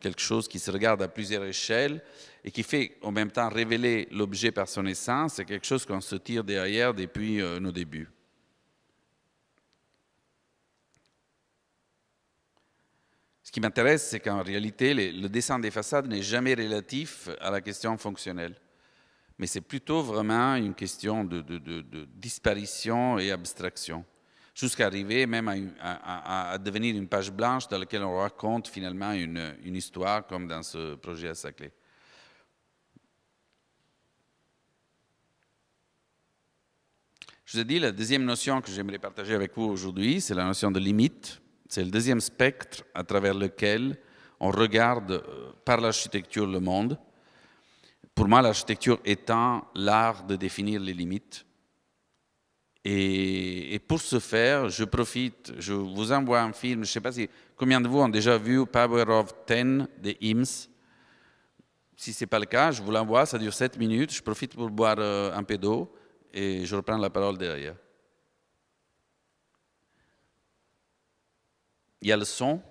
quelque chose qui se regarde à plusieurs échelles, et qui fait en même temps révéler l'objet par son essence, c'est quelque chose qu'on se tire derrière depuis euh, nos débuts. Ce qui m'intéresse, c'est qu'en réalité, le dessin des façades n'est jamais relatif à la question fonctionnelle. Mais c'est plutôt vraiment une question de, disparition et abstraction, jusqu'à arriver même à, devenir une page blanche dans laquelle on raconte finalement une, une histoire, comme dans ce projet à Saclay. Je vous ai dit, la deuxième notion que j'aimerais partager avec vous aujourd'hui, c'est la notion de limite. C'est le deuxième spectre à travers lequel on regarde euh, par l'architecture le monde. Pour moi, l'architecture étant l'art de définir les limites. Et, pour ce faire, je profite, je vous envoie un film, je ne sais pas si combien de vous ont déjà vu Power of Ten de Ims. Si ce n'est pas le cas, je vous l'envoie, ça dure 7 minutes, je profite pour boire euh, un peu d'eau et je reprends la parole derrière. Il y a le son,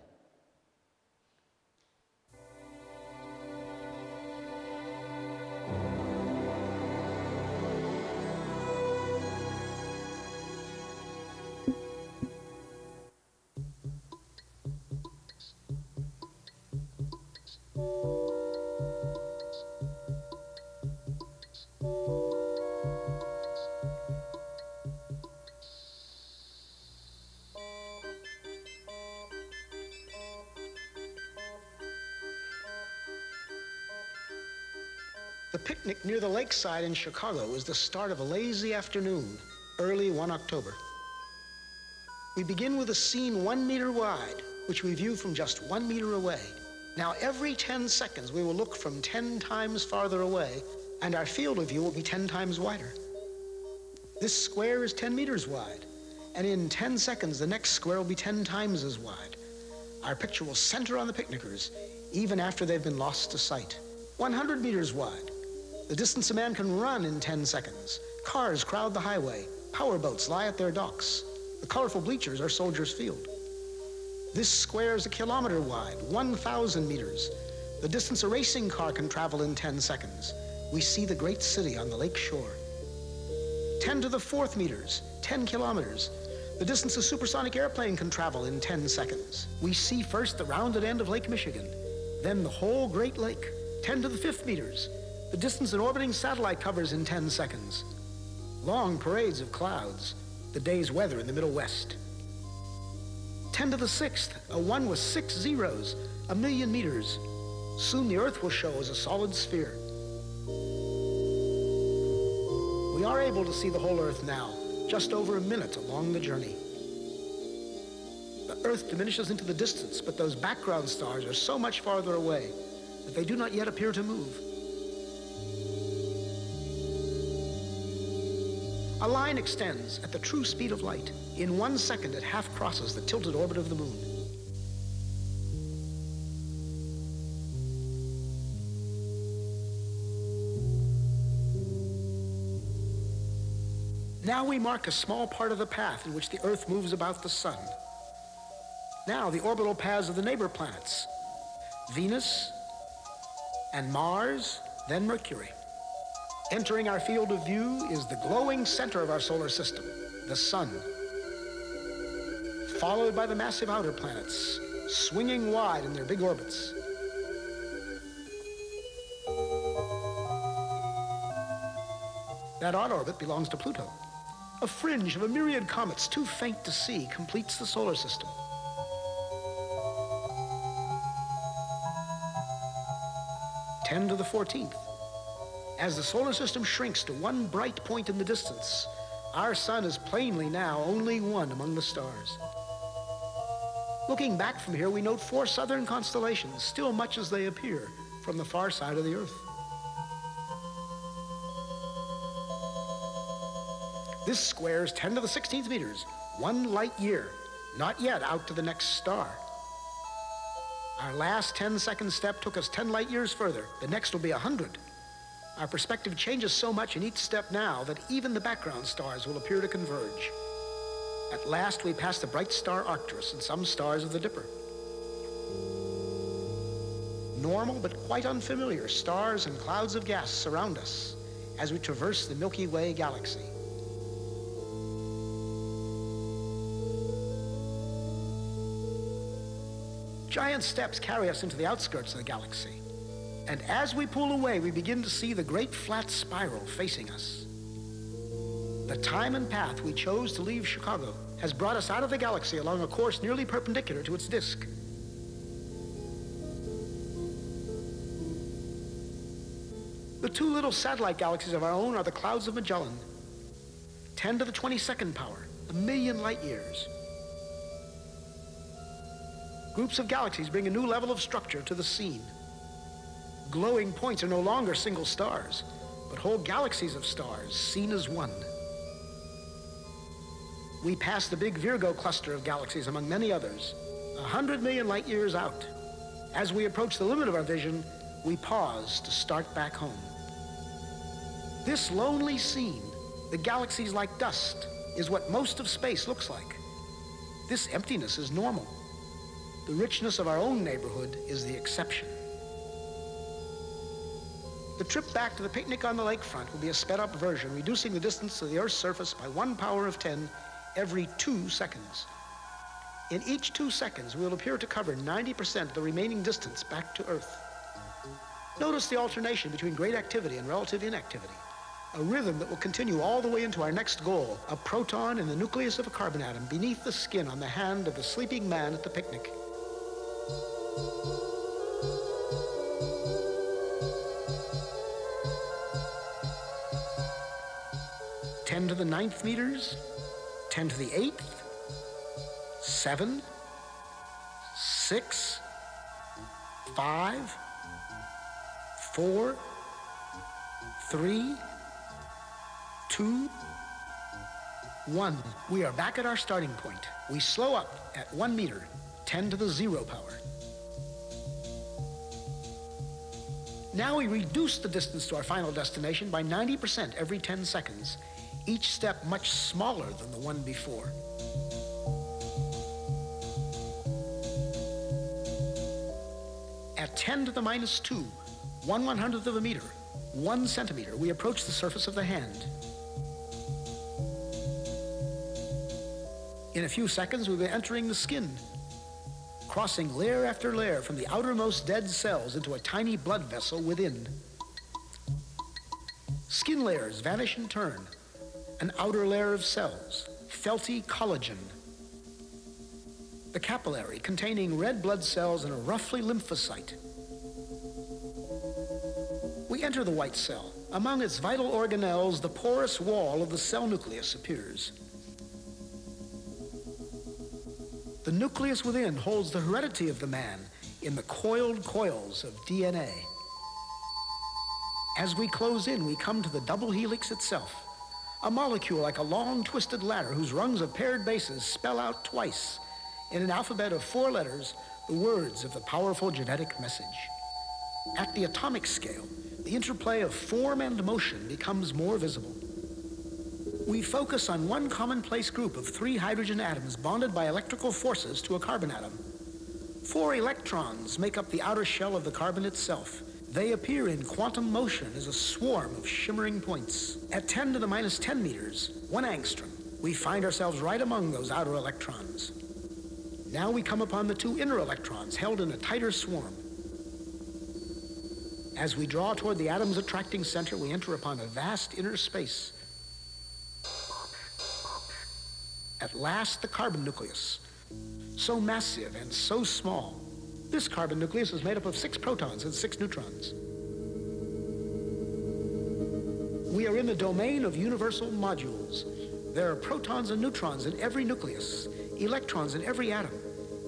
near the lakeside in Chicago. is the start of a lazy afternoon, early 1 October. We begin with a scene one meter wide, which we view from just one meter away. Now, every 10 seconds, we will look from 10 times farther away, and our field of view will be 10 times wider. This square is 10 meters wide, and in 10 seconds, the next square will be 10 times as wide. Our picture will center on the picnickers, even after they've been lost to sight. 100 meters wide, the distance a man can run in 10 seconds. Cars crowd the highway. Powerboats lie at their docks. The colorful bleachers are Soldier's Field. This square is a kilometer wide, 1,000 meters. The distance a racing car can travel in 10 seconds. We see the great city on the lake shore. 10 to the fourth meters, 10 kilometers. The distance a supersonic airplane can travel in 10 seconds. We see first the rounded end of Lake Michigan, then the whole Great Lake, 10 to the fifth meters, the distance an orbiting satellite covers in 10 seconds, long parades of clouds, the day's weather in the Middle West. 10 to the sixth, a one with six zeros, a million meters. Soon the Earth will show as a solid sphere. We are able to see the whole Earth now, just over a minute along the journey. The Earth diminishes into the distance, but those background stars are so much farther away that they do not yet appear to move. A line extends at the true speed of light. In one second, it half crosses the tilted orbit of the moon. Now we mark a small part of the path in which the Earth moves about the Sun. Now the orbital paths of the neighbor planets Venus and Mars, then Mercury. Entering our field of view is the glowing center of our solar system, the Sun, followed by the massive outer planets, swinging wide in their big orbits. That odd orbit belongs to Pluto. A fringe of a myriad comets too faint to see completes the solar system. Ten to the 14th. As the solar system shrinks to one bright point in the distance, our sun is plainly now only one among the stars. Looking back from here, we note four southern constellations, still much as they appear from the far side of the Earth. This square is 10 to the 16th meters, one light year, not yet out to the next star. Our last 10 second step took us 10 light years further. The next will be 100. Our perspective changes so much in each step now that even the background stars will appear to converge. At last, we pass the bright star Arcturus and some stars of the Dipper. Normal but quite unfamiliar stars and clouds of gas surround us as we traverse the Milky Way galaxy. Giant steps carry us into the outskirts of the galaxy. And as we pull away, we begin to see the great flat spiral facing us. The time and path we chose to leave Chicago has brought us out of the galaxy along a course nearly perpendicular to its disk. The two little satellite galaxies of our own are the clouds of Magellan, 10 to the 22nd power, a million light years. Groups of galaxies bring a new level of structure to the scene glowing points are no longer single stars, but whole galaxies of stars seen as one. We pass the big Virgo cluster of galaxies, among many others, a 100 million light years out. As we approach the limit of our vision, we pause to start back home. This lonely scene, the galaxies like dust, is what most of space looks like. This emptiness is normal. The richness of our own neighborhood is the exception. The trip back to the picnic on the lakefront will be a sped up version, reducing the distance to the Earth's surface by one power of 10 every two seconds. In each two seconds, we will appear to cover 90% of the remaining distance back to Earth. Notice the alternation between great activity and relative inactivity, a rhythm that will continue all the way into our next goal, a proton in the nucleus of a carbon atom beneath the skin on the hand of the sleeping man at the picnic. 10 to the ninth meters, 10 to the eighth, 7, 6, 5, 4, 3, 2, 1. We are back at our starting point. We slow up at 1 meter, 10 to the zero power. Now we reduce the distance to our final destination by 90% every 10 seconds each step much smaller than the one before. At 10 to the minus 2, 1 100th of a meter, 1 centimeter, we approach the surface of the hand. In a few seconds, we'll be entering the skin, crossing layer after layer from the outermost dead cells into a tiny blood vessel within. Skin layers vanish in turn, an outer layer of cells, felty collagen. The capillary containing red blood cells and a roughly lymphocyte. We enter the white cell. Among its vital organelles, the porous wall of the cell nucleus appears. The nucleus within holds the heredity of the man in the coiled coils of DNA. As we close in, we come to the double helix itself. A molecule like a long twisted ladder whose rungs of paired bases spell out twice in an alphabet of four letters the words of the powerful genetic message. At the atomic scale, the interplay of form and motion becomes more visible. We focus on one commonplace group of three hydrogen atoms bonded by electrical forces to a carbon atom. Four electrons make up the outer shell of the carbon itself, they appear in quantum motion as a swarm of shimmering points. At 10 to the minus 10 meters, one angstrom, we find ourselves right among those outer electrons. Now we come upon the two inner electrons held in a tighter swarm. As we draw toward the atom's attracting center, we enter upon a vast inner space. At last, the carbon nucleus, so massive and so small, this carbon nucleus is made up of six protons and six neutrons. We are in the domain of universal modules. There are protons and neutrons in every nucleus, electrons in every atom,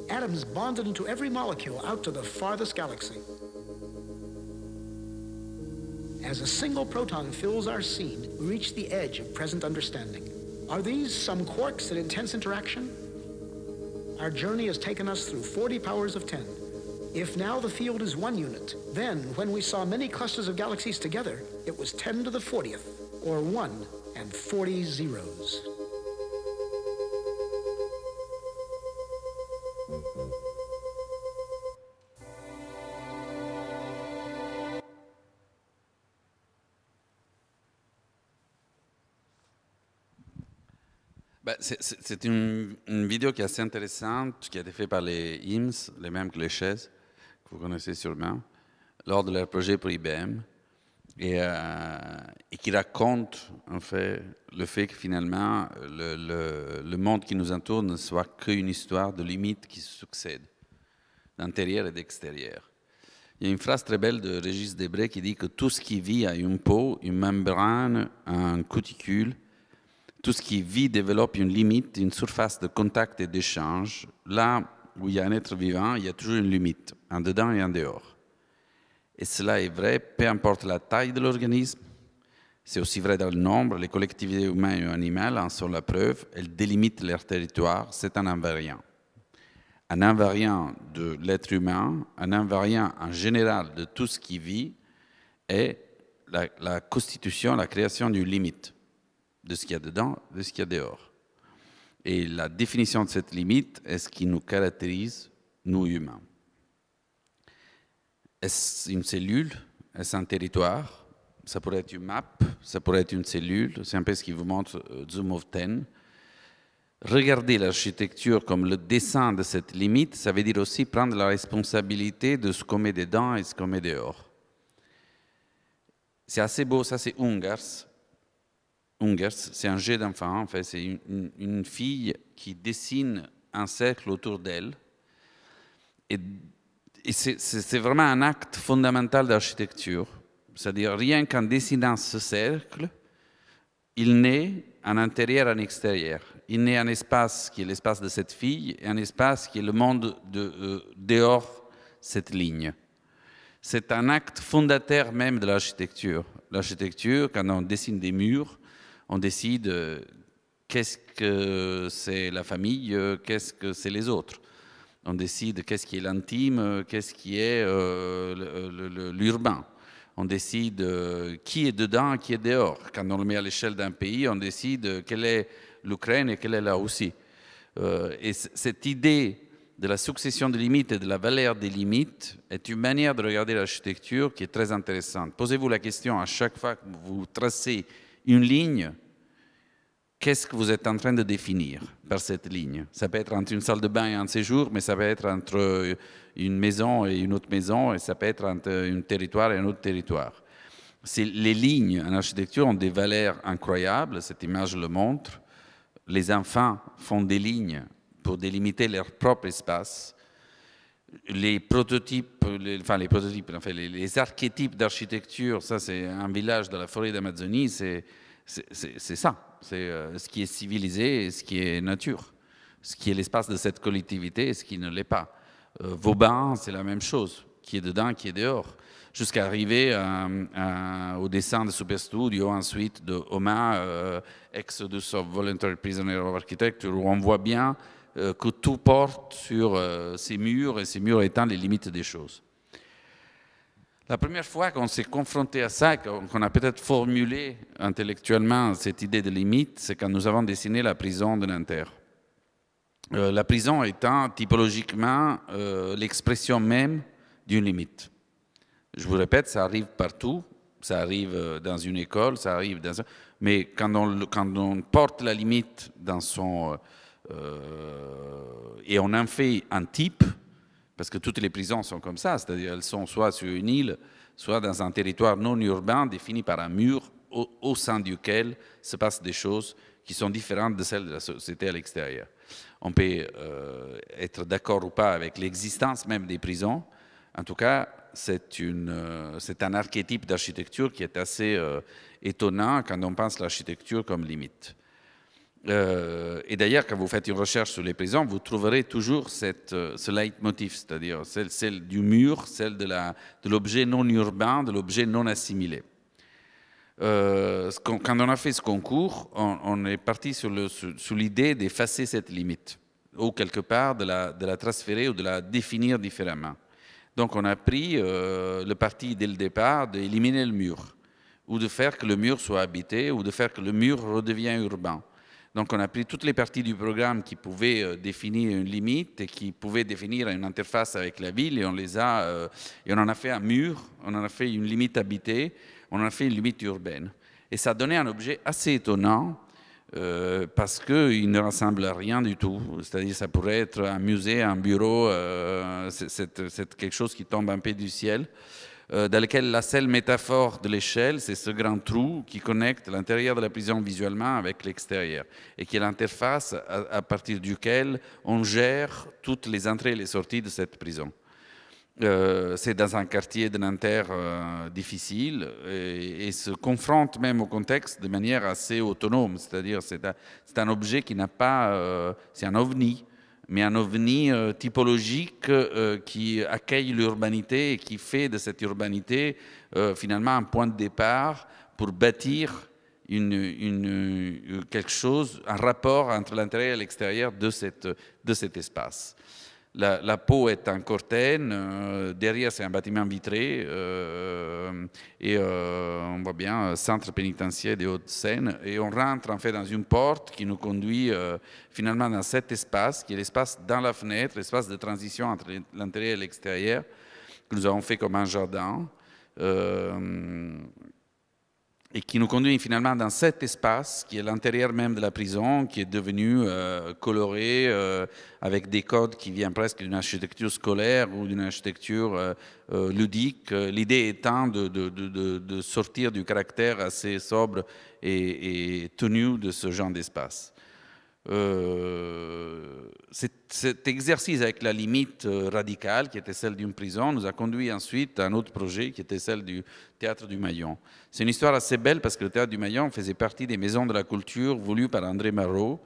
atoms bonded into every molecule out to the farthest galaxy. As a single proton fills our scene, we reach the edge of present understanding. Are these some quarks in intense interaction? Our journey has taken us through 40 powers of 10. If now the field is one unit, then when we saw many clusters of galaxies together, it was 10 to the 40th, or 1 and 40 zeros. C'est une, une, vidéo qui est assez intéressante, qui a été faite par les IMS, les mêmes que les chaises, vous connaissez sûrement, lors de leur projet pour IBM, euh, et, qui raconte en fait le fait que finalement le, monde qui nous entoure ne soit qu'une histoire de limites qui se succèdent, d'intérieur et d'extérieur. Il y a une phrase très belle de Régis Debray qui dit que tout ce qui vit a une peau, une membrane, un cuticule. Tout ce qui vit développe une limite, une surface de contact et d'échange. Là où il y a un être vivant, il y a toujours une limite, en dedans et en dehors. Et cela est vrai, peu importe la taille de l'organisme. C'est aussi vrai dans le nombre. Les collectivités humaines et animales en sont la preuve. Elles délimitent leur territoire. C'est un invariant. Un invariant de l'être humain, un invariant en général de tout ce qui vit est la, la constitution, la création d'une limite de ce qu'il y a dedans, de ce qu'il y a dehors. Et la définition de cette limite est ce qui nous caractérise, nous humains. Est-ce une cellule Est-ce un territoire Ça pourrait être une map, ça pourrait être une cellule. C'est un peu ce qui vous montre euh, Zoom of 10. Regarder l'architecture comme le dessin de cette limite, ça veut dire aussi prendre la responsabilité de ce qu'on met dedans et ce qu'on met dehors. C'est assez beau, ça c'est Ungers. Ungers, c'est un jeu d'enfant, en fait, c'est une, fille qui dessine un cercle autour d'elle. Et, c'est vraiment un acte fondamental d'architecture. C'est-à-dire, rien qu'en dessinant ce cercle, il naît en intérieur, en extérieur. Il naît un espace qui est l'espace de cette fille et un espace qui est le monde de, euh, dehors cette ligne. C'est un acte fondateur même de l'architecture. L'architecture, quand on dessine des murs, on décide euh, qu'est-ce que c'est la famille, euh, qu'est-ce que c'est les autres. On décide qu'est-ce qui est l'intime, euh, qu'est-ce qui est l'urbain. On décide qui est dedans, qui est dehors. Quand on le met à l'échelle d'un pays, on décide quelle est l'Ukraine et quelle est la Russie. et cette idée de la succession des limites et de la valeur des limites est une manière de regarder l'architecture qui est très intéressante. Posez-vous la question à chaque fois que vous tracez une ligne, qu'est-ce que vous êtes en train de définir par cette ligne Ça peut être entre une salle de bain et un séjour, mais ça peut être entre euh, une maison et une autre maison, et ça peut être entre euh, un territoire et un autre territoire. Les lignes en architecture ont des valeurs incroyables, cette image le montre. Les enfants font des lignes pour délimiter leur propre espace les prototypes, enfin les prototypes, enfin les, archétypes d'architecture, ça c'est un village dans la forêt d'Amazonie, c'est ça, c'est euh, ce qui est civilisé et ce qui est nature, ce qui est l'espace de cette collectivité et ce qui ne l'est pas. Euh, Vauban, c'est la même chose, qui est dedans, qui est dehors, jusqu'à arriver euh, au dessin de Super ensuite de Oma, ex de Voluntary Prisoner of Architecture, où on voit bien euh, que tout porte sur euh, ces murs et ces murs étant les limites des choses. La première fois qu'on s'est confronté à ça, qu'on a peut-être formulé intellectuellement cette idée de limite, c'est quand nous avons dessiné la prison de l'inter euh, la prison étant typologiquement l'expression même d'une limite. Je vous répète, ça arrive partout, ça arrive dans une école, ça arrive dans... Mais quand on, quand on porte la limite dans son... Euh, et on en fait un type, parce que toutes les prisons sont comme ça, c'est-à-dire elles sont soit sur une île, soit dans un territoire non urbain défini par un mur au, sein duquel se passent des choses qui sont différentes de celles de la société à l'extérieur. On peut euh, être d'accord ou pas avec l'existence même des prisons. En tout cas, c'est euh, un archétype d'architecture qui est assez étonnant quand on pense l'architecture comme limite. Euh, et d'ailleurs, quand vous faites une recherche sur les prisons, vous trouverez toujours cette, euh, ce leitmotiv, c'est-à-dire celle, du mur, celle de l'objet non urbain, de l'objet non assimilé. Euh, quand on a fait ce concours, on, est parti sur l'idée d'effacer cette limite, ou quelque part de la, transférer ou de la définir différemment. Donc on a pris le parti dès le départ d'éliminer le mur, ou de faire que le mur soit habité, ou de faire que le mur redevienne urbain. Donc on a pris toutes les parties du programme qui pouvaient euh, définir une limite et qui pouvaient définir une interface avec la ville et on les a euh, et on en a fait un mur, on en a fait une limite habitée, on en a fait une limite urbaine. Et ça a donné un objet assez étonnant euh, parce qu'il ne ressemble à rien du tout. C'est-à-dire ça pourrait être un musée, un bureau, c'est quelque chose qui tombe un peu du ciel. Euh, dans lequel la seule métaphore de l'échelle, c'est ce grand trou qui connecte l'intérieur de la prison visuellement avec l'extérieur, et qui est l'interface à, partir duquel on gère toutes les entrées et les sorties de cette prison. Euh, c'est dans un quartier de Nanterre euh, difficile et, se confronte même au contexte de manière assez autonome, c'est-à-dire c'est un, objet qui n'a pas, c'est un ovni mais un ovni euh, typologique euh, qui accueille l'urbanité et qui fait de cette urbanité euh, finalement un point de départ pour bâtir quelque chose, un rapport entre l'intérieur et l'extérieur de cet espace la, peau est en cortène, euh, derrière c'est un bâtiment vitré, euh, et euh, on voit bien centre pénitentiaire des Hauts-de-Seine, et on rentre en fait dans une porte qui nous conduit finalement dans cet espace, qui est l'espace dans la fenêtre, l'espace de transition entre l'intérieur et l'extérieur, que nous avons fait comme un jardin et qui nous conduit finalement dans cet espace qui est l'intérieur même de la prison, qui est devenu euh, coloré euh, avec des codes qui viennent presque d'une architecture scolaire ou d'une architecture euh, ludique. L'idée étant de, sortir du caractère assez sobre et, tenu de ce genre d'espace. cet, exercice avec la limite radicale qui était celle d'une prison nous a conduit ensuite à un autre projet qui était celle du théâtre du Maillon. C'est une histoire assez belle parce que le théâtre du Maillon faisait partie des maisons de la culture voulues par André Marot.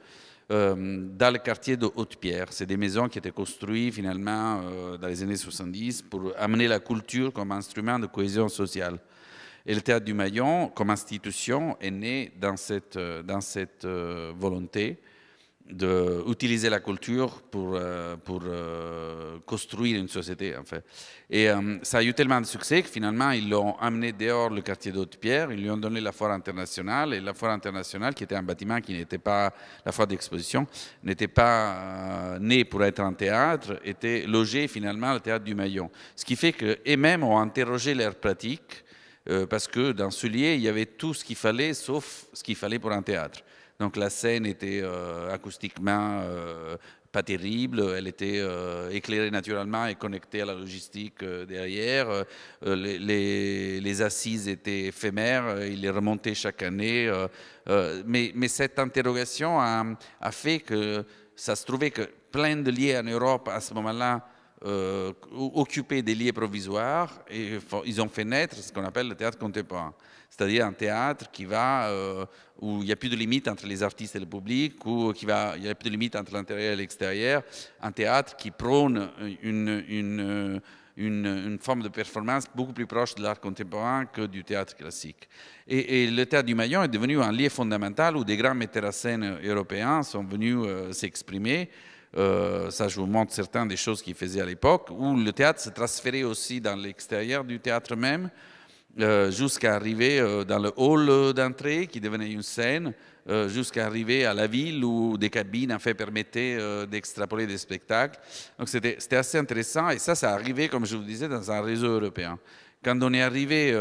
Euh, dans le quartier de Haute-Pierre. C'est des maisons qui étaient construites finalement euh, dans les années 70 pour amener la culture comme instrument de cohésion sociale. Et le théâtre du Maillon, comme institution, est né dans cette, euh, dans cette volonté d'utiliser la culture pour, euh, pour euh, construire une société, en fait. Et euh, ça a eu tellement de succès que finalement, ils l'ont amené dehors le quartier d'Haute-Pierre, ils lui ont donné la foire internationale, et la foire internationale, qui était un bâtiment qui n'était pas, la foire d'exposition, n'était pas né pour être un théâtre, était logé finalement au théâtre du Maillon. Ce qui fait que, et même ont interrogé leurs pratique parce que dans ce lieu, il y avait tout ce qu'il fallait, sauf ce qu'il fallait pour un théâtre. Donc la scène était euh, acoustiquement euh, pas terrible, elle était euh, éclairée naturellement et connectée à la logistique derrière. les, assises étaient éphémères, il les remonté chaque année. Mais, cette interrogation a, fait que ça se trouvait que plein de liens en Europe à ce moment-là euh, occupé des lieux provisoires et ils ont fait naître ce qu'on appelle le théâtre contemporain. C'est-à-dire un théâtre qui va, euh, où il n'y a plus de limite entre les artistes et le public, où il n'y a plus de limite entre l'intérieur et l'extérieur. Un théâtre qui prône une, forme de performance beaucoup plus proche de l'art contemporain que du théâtre classique. Et, le théâtre du Maillon est devenu un lieu fondamental où des grands metteurs à scène européens sont venus euh, s'exprimer. Euh, ça, je vous montre certains des choses qu'il faisait à l'époque, où le théâtre se transférait aussi dans l'extérieur du théâtre même, euh, jusqu'à arriver euh, dans le hall d'entrée qui devenait une scène, jusqu'à arriver à la ville où des cabines en fait permettaient d'extrapoler des spectacles. Donc c'était assez intéressant et ça, ça arrivait, comme je vous disais, dans un réseau européen. Quand on est arrivé,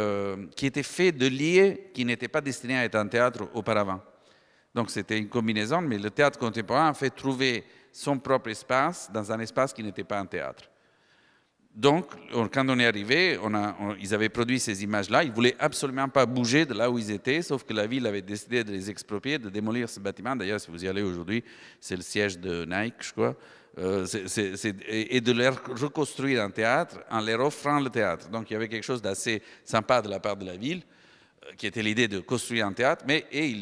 qui était fait de lier qui n'étaient pas destinés à être un théâtre auparavant. Donc c'était une combinaison, mais le théâtre contemporain a fait trouver son propre espace dans un espace qui n'était pas un théâtre. Donc, quand on est arrivé, on a, ils avaient produit ces images-là. Ils ne voulaient absolument pas bouger de là où ils étaient, sauf que la ville avait décidé de les exproprier, de démolir ce bâtiment. D'ailleurs, si vous y allez aujourd'hui, c'est le siège de Nike, je crois. Euh, et, de leur reconstruire un théâtre en leur offrant le théâtre. Donc, il y avait quelque chose d'assez sympa de la part de la ville, euh, qui était l'idée de construire un théâtre, mais et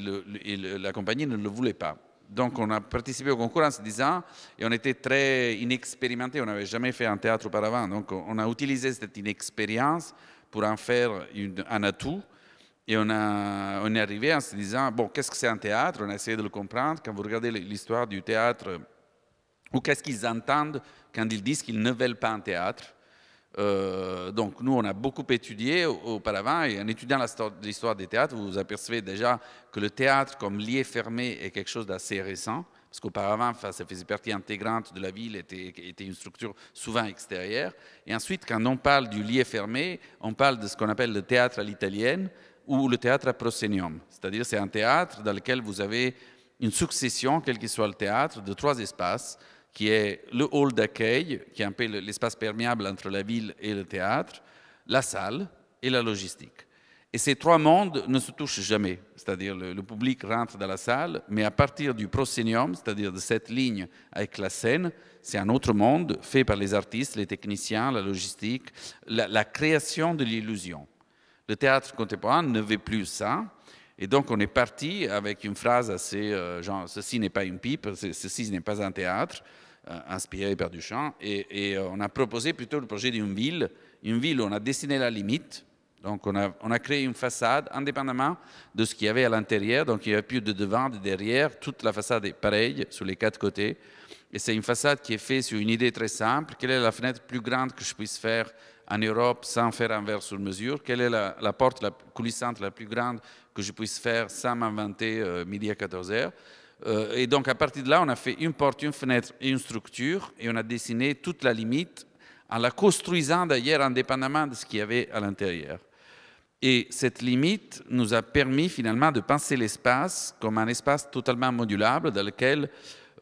la compagnie ne le voulait pas donc on a participé au concours en se disant, et on était très inexpérimenté, on n'avait jamais fait un théâtre auparavant, donc on a utilisé cette inexpérience pour en faire un atout. Et on, on est arrivé en se disant, bon, qu'est-ce que c'est un théâtre On a essayé de le comprendre. Quand vous regardez l'histoire du théâtre, ou qu'est-ce qu'ils entendent quand ils disent qu'ils ne veulent pas un théâtre euh, donc nous, on a beaucoup étudié auparavant, et en étudiant l'histoire des théâtres, vous vous apercevez déjà que le théâtre comme lié fermé est quelque chose d'assez récent, parce qu'auparavant, ça faisait partie intégrante de la ville, était, était une structure souvent extérieure. Et ensuite, quand on parle du lié fermé, on parle de ce qu'on appelle le théâtre à l'italienne ou le théâtre à proscenium, c'est-à-dire c'est un théâtre dans lequel vous avez une succession, quel que soit le théâtre, de trois espaces qui est le hall d'accueil, qui est un peu l'espace perméable entre la ville et le théâtre, la salle et la logistique. Et ces trois mondes ne se touchent jamais, c'est-à-dire le, le, public rentre dans la salle, mais à partir du proscenium, c'est-à-dire de cette ligne avec la scène, c'est un autre monde fait par les artistes, les techniciens, la logistique, la création de l'illusion. Le théâtre contemporain ne veut plus ça, et donc on est parti avec une phrase assez euh, genre ceci n'est pas une pipe, ceci n'est pas un théâtre, euh, inspiré par Duchamp. Et, euh, on a proposé plutôt le projet d'une ville, une ville où on a dessiné la limite. Donc on a, créé une façade indépendamment de ce qu'il y avait à l'intérieur. Donc il n'y a plus de devant, de derrière. Toute la façade est pareille sur les quatre côtés. Et c'est une façade qui est faite sur une idée très simple. Quelle est la fenêtre plus grande que je puisse faire en Europe sans faire un verre sur mesure Quelle est la, la porte la coulissante la plus grande que je puisse faire sans m'inventer euh, midi à 14h. Euh, et donc à partir de là, on a fait une porte, une fenêtre et une structure et on a dessiné toute la limite en la construisant d'ailleurs indépendamment de ce qu'il y avait à l'intérieur. Et cette limite nous a permis finalement de penser l'espace comme un espace totalement modulable dans lequel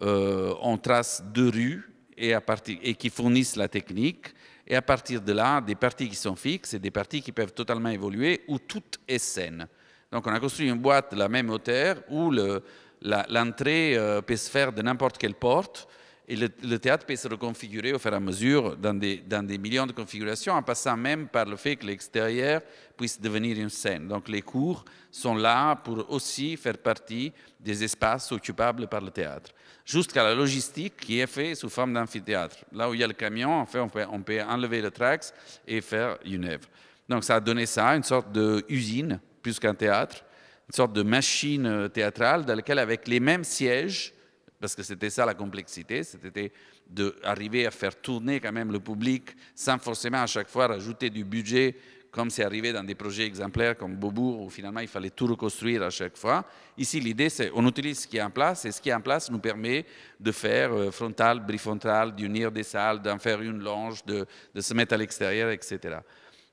euh, on trace deux rues et, et qui fournissent la technique. Et à partir de là, des parties qui sont fixes et des parties qui peuvent totalement évoluer où tout est saine. Donc on a construit une boîte de la même hauteur où l'entrée euh, peut se faire de n'importe quelle porte et le, théâtre peut se reconfigurer au fur et à mesure dans des, millions de configurations, en passant même par le fait que l'extérieur puisse devenir une scène. Donc les cours sont là pour aussi faire partie des espaces occupables par le théâtre, jusqu'à la logistique qui est faite sous forme d'amphithéâtre. Là où il y a le camion, on peut, on peut enlever le trax et faire une œuvre. Donc ça a donné ça, une sorte d'usine plus qu'un théâtre, une sorte de machine euh, théâtrale dans laquelle, avec les mêmes sièges, parce que c'était ça la complexité, c'était d'arriver à faire tourner quand même le public sans forcément à chaque fois rajouter du budget comme c'est arrivé dans des projets exemplaires comme Beaubourg où finalement il fallait tout reconstruire à chaque fois. Ici l'idée c'est on utilise ce qui est en place et ce qui est en place nous permet de faire euh, frontal, brifrontal, d'unir des salles, d'en faire une longe, de, de se mettre à l'extérieur, etc.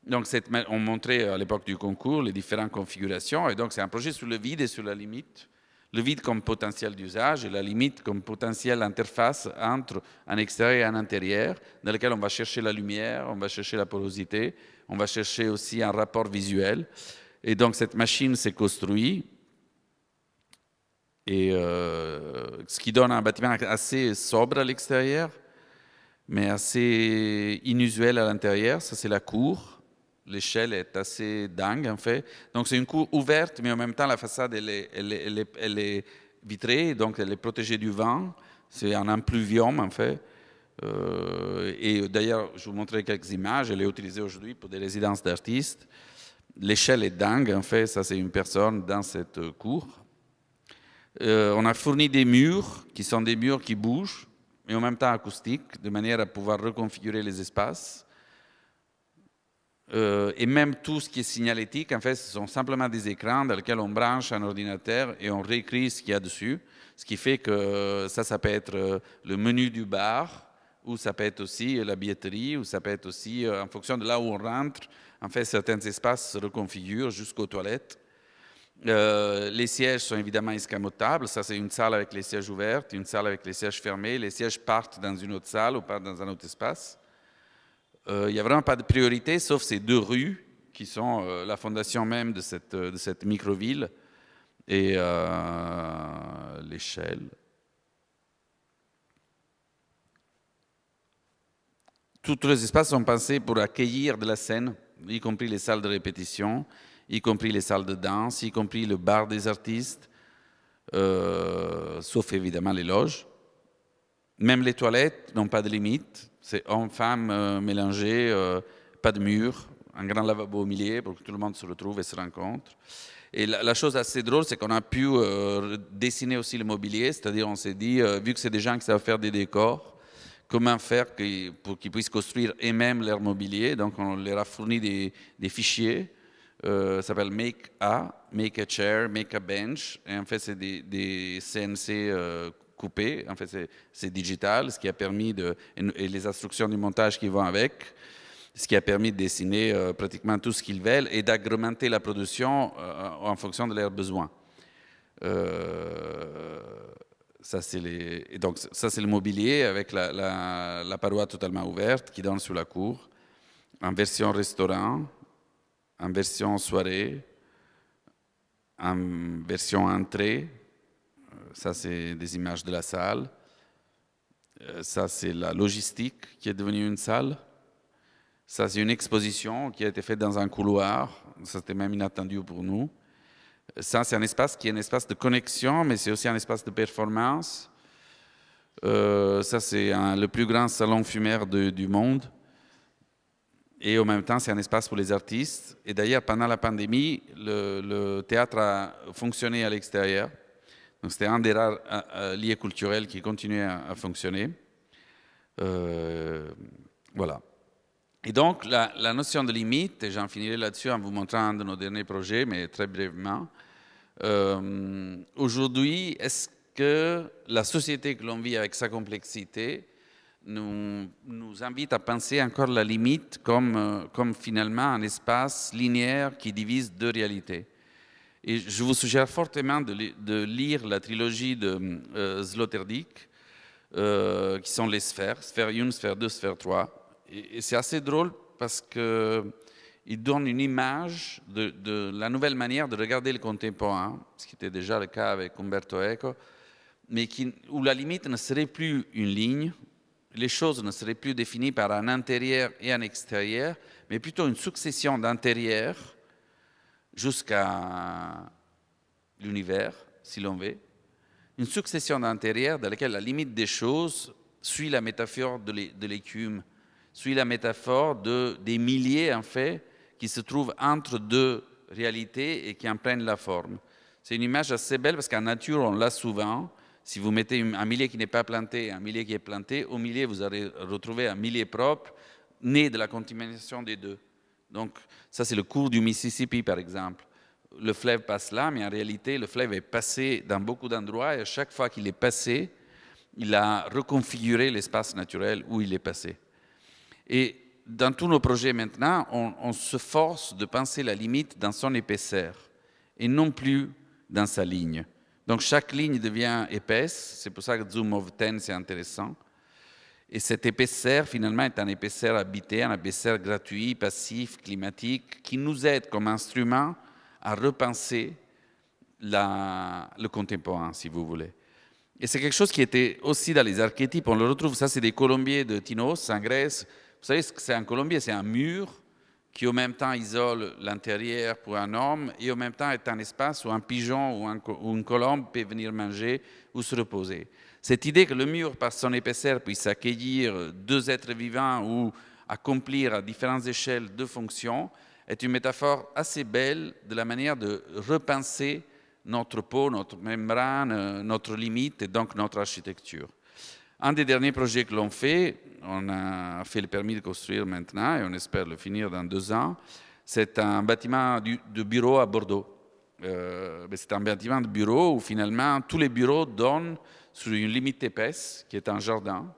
Donc, on montrait euh, à l'époque du concours les différentes configurations. Et donc, c'est un projet sur le vide et sur la limite. Le vide comme potentiel d'usage et la limite comme potentiel interface entre un extérieur et un intérieur, dans lequel on va chercher la lumière, on va chercher la porosité, on va chercher aussi un rapport visuel. Et donc, cette machine s'est construite. Et euh, ce qui donne un bâtiment assez sobre à l'extérieur, mais assez inusuel à l'intérieur. Ça, c'est la cour l'échelle est assez dingue, en fait. Donc, c'est une cour ouverte, mais en même temps, la façade, elle est, elle est, vitrée, donc elle est protégée du vent. C'est un impluvium, en fait. Euh, et d'ailleurs, je vous montrerai quelques images, elle est utilisée aujourd'hui pour des résidences d'artistes. L'échelle est dingue, en fait, ça c'est une personne dans cette cour. Euh, on a fourni des murs, qui sont des murs qui bougent, mais en même temps acoustiques, de manière à pouvoir reconfigurer les espaces. Euh, et même tout ce qui est signalétique, en fait, ce sont simplement des écrans dans lesquels on branche un ordinateur et on réécrit ce qu'il y a dessus. Ce qui fait que euh, ça, ça peut être euh, le menu du bar, ou ça peut être aussi la billetterie, ou ça peut être aussi, en fonction de là où on rentre, en fait, certains espaces se reconfigurent jusqu'aux toilettes. les sièges sont évidemment escamotables. Ça, c'est une salle avec les sièges ouverts, une salle avec les sièges fermés. Les sièges partent dans une autre salle ou partent dans un autre espace. Euh, il n'y a vraiment pas de priorité, sauf ces deux rues qui sont euh, la fondation même de cette, euh, de micro-ville et l'échelle. Tous les espaces sont pensés pour accueillir de la scène, y compris les salles de répétition, y compris les salles de danse, y compris le bar des artistes, sauf évidemment les loges. Même les toilettes n'ont pas de limite. C'est homme-femme euh, mélangés, euh, pas de mur, un grand lavabo au milieu pour que tout le monde se retrouve et se rencontre. Et la, chose assez drôle, c'est qu'on a pu euh, dessiner aussi le mobilier, c'est-à-dire on s'est dit, vu que c'est des gens qui savent faire des décors, comment faire pour qu'ils puissent construire eux-mêmes leur mobilier. Donc on leur a fourni des, fichiers ça s'appelle Make a, Make a Chair, Make a Bench. Et en fait, c'est des, CNC coupé. En fait, c'est digital, ce qui a permis de. et les instructions du montage qui vont avec, ce qui a permis de dessiner euh, pratiquement tout ce qu'ils veulent et d'agrémenter la production euh, en fonction de leurs besoins. Euh, ça, c'est donc, ça, c'est le mobilier avec la, la, paroi totalement ouverte qui donne sur la cour, en version restaurant, en version soirée, en version entrée, ça, c'est des images de la salle. Euh, ça, c'est la logistique qui est devenue une salle. Ça, c'est une exposition qui a été faite dans un couloir. C'était même inattendu pour nous. Euh, ça, c'est un espace qui est un espace de connexion, mais c'est aussi un espace de performance. Euh, ça, c'est le plus grand salon fumaire du monde. Et en même temps, c'est un espace pour les artistes. Et d'ailleurs, pendant la pandémie, le théâtre a fonctionné à l'extérieur c'était un des rares liés culturels qui continuait à, fonctionner. Euh, voilà. Et donc, la, notion de limite, et j'en finirai là-dessus en vous montrant un de nos derniers projets, mais très brièvement. Euh, aujourd'hui, est-ce que la société que l'on vit avec sa complexité nous, nous, invite à penser encore la limite comme, euh, comme finalement un espace linéaire qui divise deux réalités et je vous suggère fortement de, lire la trilogie de euh, euh, qui sont les sphères, sphère 1, sphère 2, sphère 3. Et, c'est assez drôle parce qu'il donne une image de, la nouvelle manière de regarder le contemporain, ce qui était déjà le cas avec Umberto Eco, mais où la limite ne serait plus une ligne, les choses ne seraient plus définies par un intérieur et un extérieur, mais plutôt une succession d'intérieurs jusqu'à l'univers, si l'on veut, une succession intérieure dans laquelle la limite des choses suit la métaphore de l'écume, suit la métaphore de, des milliers, en fait, qui se trouvent entre deux réalités et qui en prennent la forme. C'est une image assez belle parce qu'en nature, on l'a souvent. Si vous mettez un millier qui n'est pas planté et un millier qui est planté, au millier, vous allez retrouver un millier propre, né de la contamination des deux. Donc, ça, c'est le cours du Mississippi, par exemple. Le fleuve passe là, mais en réalité, le fleuve est passé dans beaucoup d'endroits et à chaque fois qu'il est passé, il a reconfiguré l'espace naturel où il est passé. Et dans tous nos projets maintenant, on, se force de penser la limite dans son épaisseur et non plus dans sa ligne. Donc chaque ligne devient épaisse, c'est pour ça que Zoom of 10 c'est intéressant, et cet épaisseur, finalement, est un épaisseur habité, un épaisseur gratuit, passif, climatique, qui nous aide comme instrument à repenser le contemporain, si vous voulez. Et c'est quelque chose qui était aussi dans les archétypes. On le retrouve, ça, c'est des colombiers de Tinos, en Grèce. Vous savez ce que c'est un colombier C'est un mur qui, en même temps, isole l'intérieur pour un homme et en même temps est un espace où un pigeon ou une colombe peut venir manger ou se reposer. Cette idée que le mur, par son épaisseur, puisse accueillir deux êtres vivants ou accomplir à différentes échelles deux fonctions est une métaphore assez belle de la manière de repenser notre peau, notre membrane, notre limite et donc notre architecture. Un des derniers projets que l'on fait, on a fait le permis de construire maintenant et on espère le finir dans deux ans, c'est un bâtiment de bureau à Bordeaux. Euh, c'est un bâtiment de bureau où finalement tous les bureaux donnent sur une limite épaisse, qui est un jardin,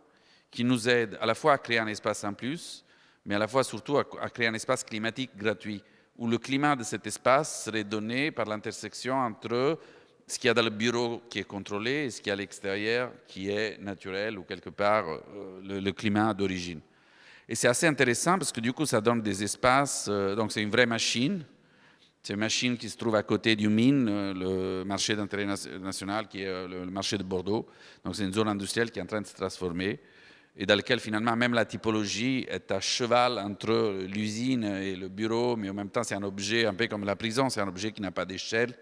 qui nous aide à la fois à créer un espace en plus, mais à la fois surtout à, créer un espace climatique gratuit, où le climat de cet espace serait donné par l'intersection entre ce qu'il y a dans le bureau qui est contrôlé et ce qu'il y a à l'extérieur qui est naturel ou quelque part euh, le, le climat d'origine. Et c'est assez intéressant parce que du coup, ça donne des espaces, euh, donc c'est une vraie machine ces machines qui se trouve à côté du mine, euh, le marché d'intérêt national qui est euh, le marché de Bordeaux. Donc c'est une zone industrielle qui est en train de se transformer et dans laquelle, finalement même la typologie est à cheval entre l'usine et le bureau, mais en même temps c'est un objet un peu comme la prison, c'est un objet qui n'a pas d'échelle,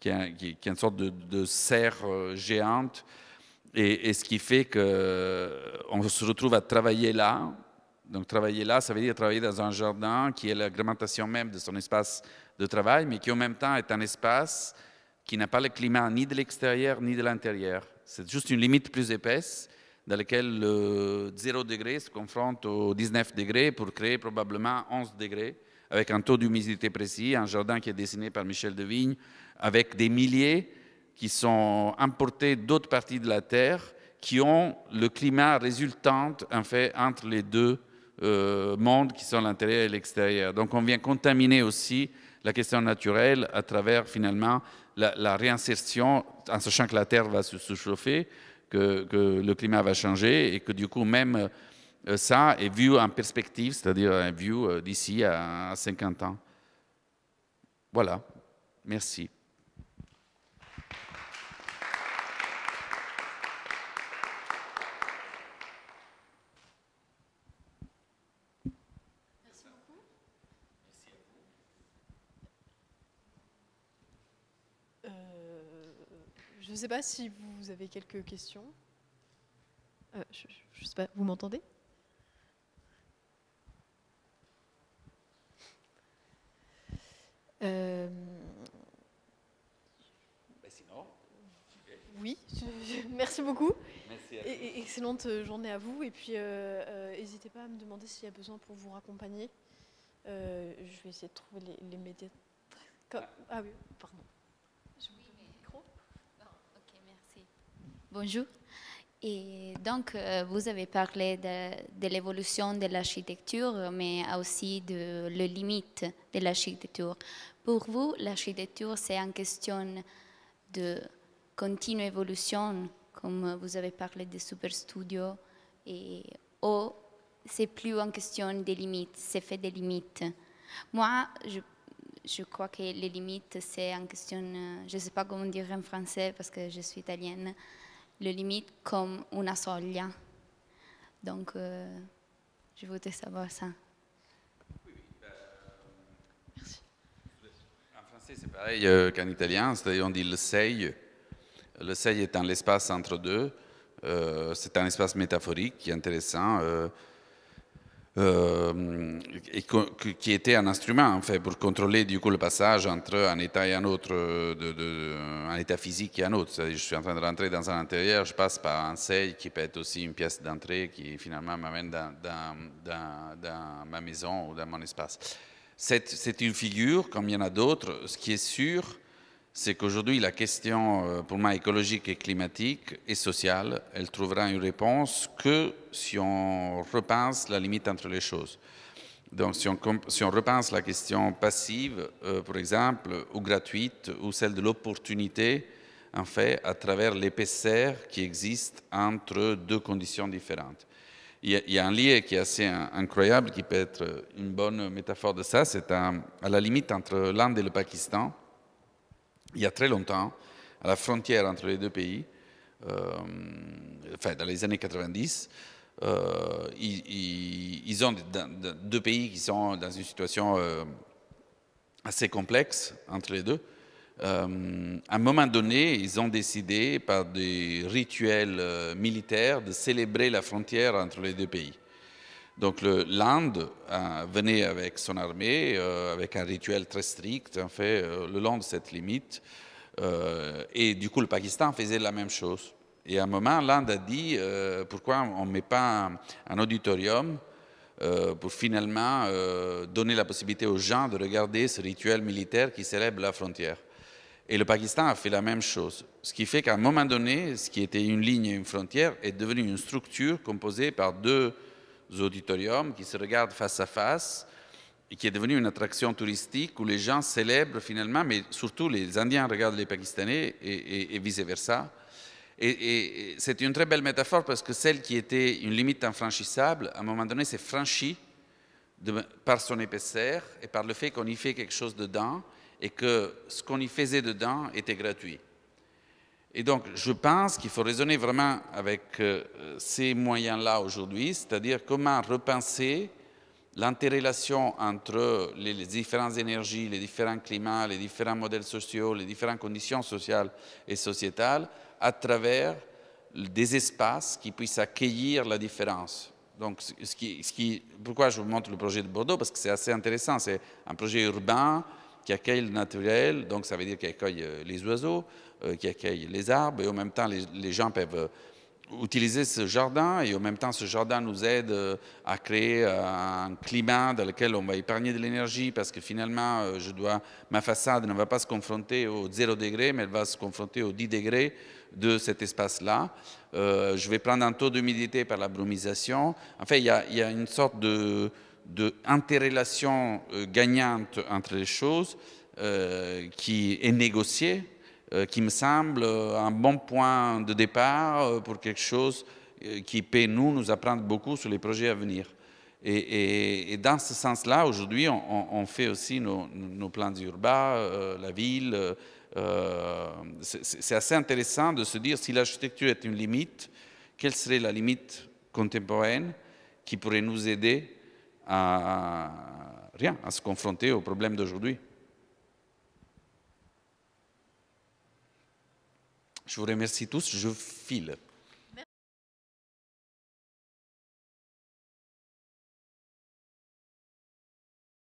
qui, est une sorte de, serre euh, géante, et, et, ce qui fait qu'on se retrouve à travailler là. Donc travailler là, ça veut dire travailler dans un jardin qui est l'agrémentation même de son espace de travail, mais qui en même temps est un espace qui n'a pas le climat ni de l'extérieur ni de l'intérieur. C'est juste une limite plus épaisse dans laquelle le 0 degré se confronte au 19 degré pour créer probablement 11 degrés, avec un taux d'humidité précis, un jardin qui est dessiné par Michel Devigne, avec des milliers qui sont importés d'autres parties de la Terre, qui ont le climat résultant en fait, entre les deux euh, mondes qui sont l'intérieur et l'extérieur. Donc on vient contaminer aussi la question naturelle à travers finalement la, réinsertion, en sachant que la Terre va se chauffer, que, que, le climat va changer et que du coup même euh, ça est vu en perspective, c'est-à-dire un vu euh, d'ici à 50 ans. Voilà, merci. Je ne sais pas si vous avez quelques questions. Euh, je, ne sais pas, vous m'entendez euh, bah, Oui, merci beaucoup. excellente euh, journée à vous. Et puis, n'hésitez pas à me demander s'il y a besoin pour vous raccompagner. je vais essayer de trouver les, médias. Ah. ah oui, pardon. Bonjour. Et donc, euh, vous avez parlé de, l'évolution de l'architecture, mais aussi de la limite de l'architecture. Pour vous, l'architecture, c'est en question de continue évolution, comme vous avez parlé des super studios, et, ou c'est plus en question des limites, c'est fait des limites. Moi, je, je crois que les limites, c'est en question, euh, je ne sais pas comment dire en français parce que je suis italienne, le limite comme une soglia. Donc, euh, je voulais savoir ça. Merci. En français, c'est pareil euh, qu'en italien, c'est-à-dire on dit le seuil. Le seuil est un l'espace entre deux. Euh, c'est un espace métaphorique qui est intéressant. Euh, et qui était un instrument en fait pour contrôler du coup le passage entre un état et un autre, de, un état physique et un autre. Je suis en train de rentrer dans un intérieur, je passe par un seuil qui peut être aussi une pièce d'entrée qui finalement m'amène dans, dans, ma maison ou dans mon espace. C'est une figure, comme il y en a d'autres, ce qui est sûr, c'est qu'aujourd'hui, la question, euh, pour moi, écologique et climatique et sociale, elle trouvera une réponse que si on repense la limite entre les choses. Donc, si on, si repense la question passive, euh, par exemple, ou gratuite, ou celle de l'opportunité, en fait, à travers l'épaisseur qui existe entre deux conditions différentes. il y a un lien qui est assez incroyable, qui peut être une bonne métaphore de ça, c'est à la limite entre l'Inde et le Pakistan il y a très longtemps, à la frontière entre les deux pays, euh, enfin dans les années 90, euh, ils, ont deux pays qui sont dans une situation euh, assez complexe entre les deux. à un moment donné, ils ont décidé par des rituels militaires de célébrer la frontière entre les deux pays. Donc l'Inde euh, venait avec son armée, euh, avec un rituel très strict, en fait, euh, le long de cette limite. et du coup, le Pakistan faisait la même chose. Et à un moment, l'Inde a dit pourquoi on ne met pas un, un auditorium pour finalement donner la possibilité aux gens de regarder ce rituel militaire qui célèbre la frontière. Et le Pakistan a fait la même chose. Ce qui fait qu'à un moment donné, ce qui était une ligne et une frontière est devenu une structure composée par deux auditoriums qui se regardent face à face et qui est devenu une attraction touristique où les gens célèbrent finalement, mais surtout les Indiens regardent les Pakistanais et, et vice-versa. Et, c'est une très belle métaphore parce que celle qui était une limite infranchissable, à un moment donné, s'est franchie par son épaisseur et par le fait qu'on y fait quelque chose dedans et que ce qu'on y faisait dedans était gratuit. Et donc, je pense qu'il faut raisonner vraiment avec euh, ces moyens-là aujourd'hui, c'est-à-dire comment repenser l'interrelation entre les, différentes énergies, les différents climats, les différents modèles sociaux, les différentes conditions sociales et sociétales à travers des espaces qui puissent accueillir la différence. Donc, ce qui, pourquoi je vous montre le projet de Bordeaux Parce que c'est assez intéressant. C'est un projet urbain qui accueille le naturel, donc ça veut dire qu'il accueille euh, les oiseaux, euh, qui accueille les arbres et en même temps les, gens peuvent euh, utiliser ce jardin et en même temps ce jardin nous aide euh, à créer un climat dans lequel on va épargner de l'énergie parce que finalement je dois, ma façade ne va pas se confronter au 0 degré mais elle va se confronter au 10 degrés de cet espace-là. je vais prendre un taux d'humidité par la brumisation. En fait, il y a, une sorte de, gagnante entre les choses qui est négociée euh, qui me semble euh, un bon point de départ euh, pour quelque chose qui peut nous, nous apprendre beaucoup sur les projets à venir. Et, dans ce sens-là, aujourd'hui, on, fait aussi nos, plans urbains, la ville. C'est assez intéressant de se dire si l'architecture est une limite, quelle serait la limite contemporaine qui pourrait nous aider à rien, à se confronter aux problèmes d'aujourd'hui. je vous remercie tous. Je file.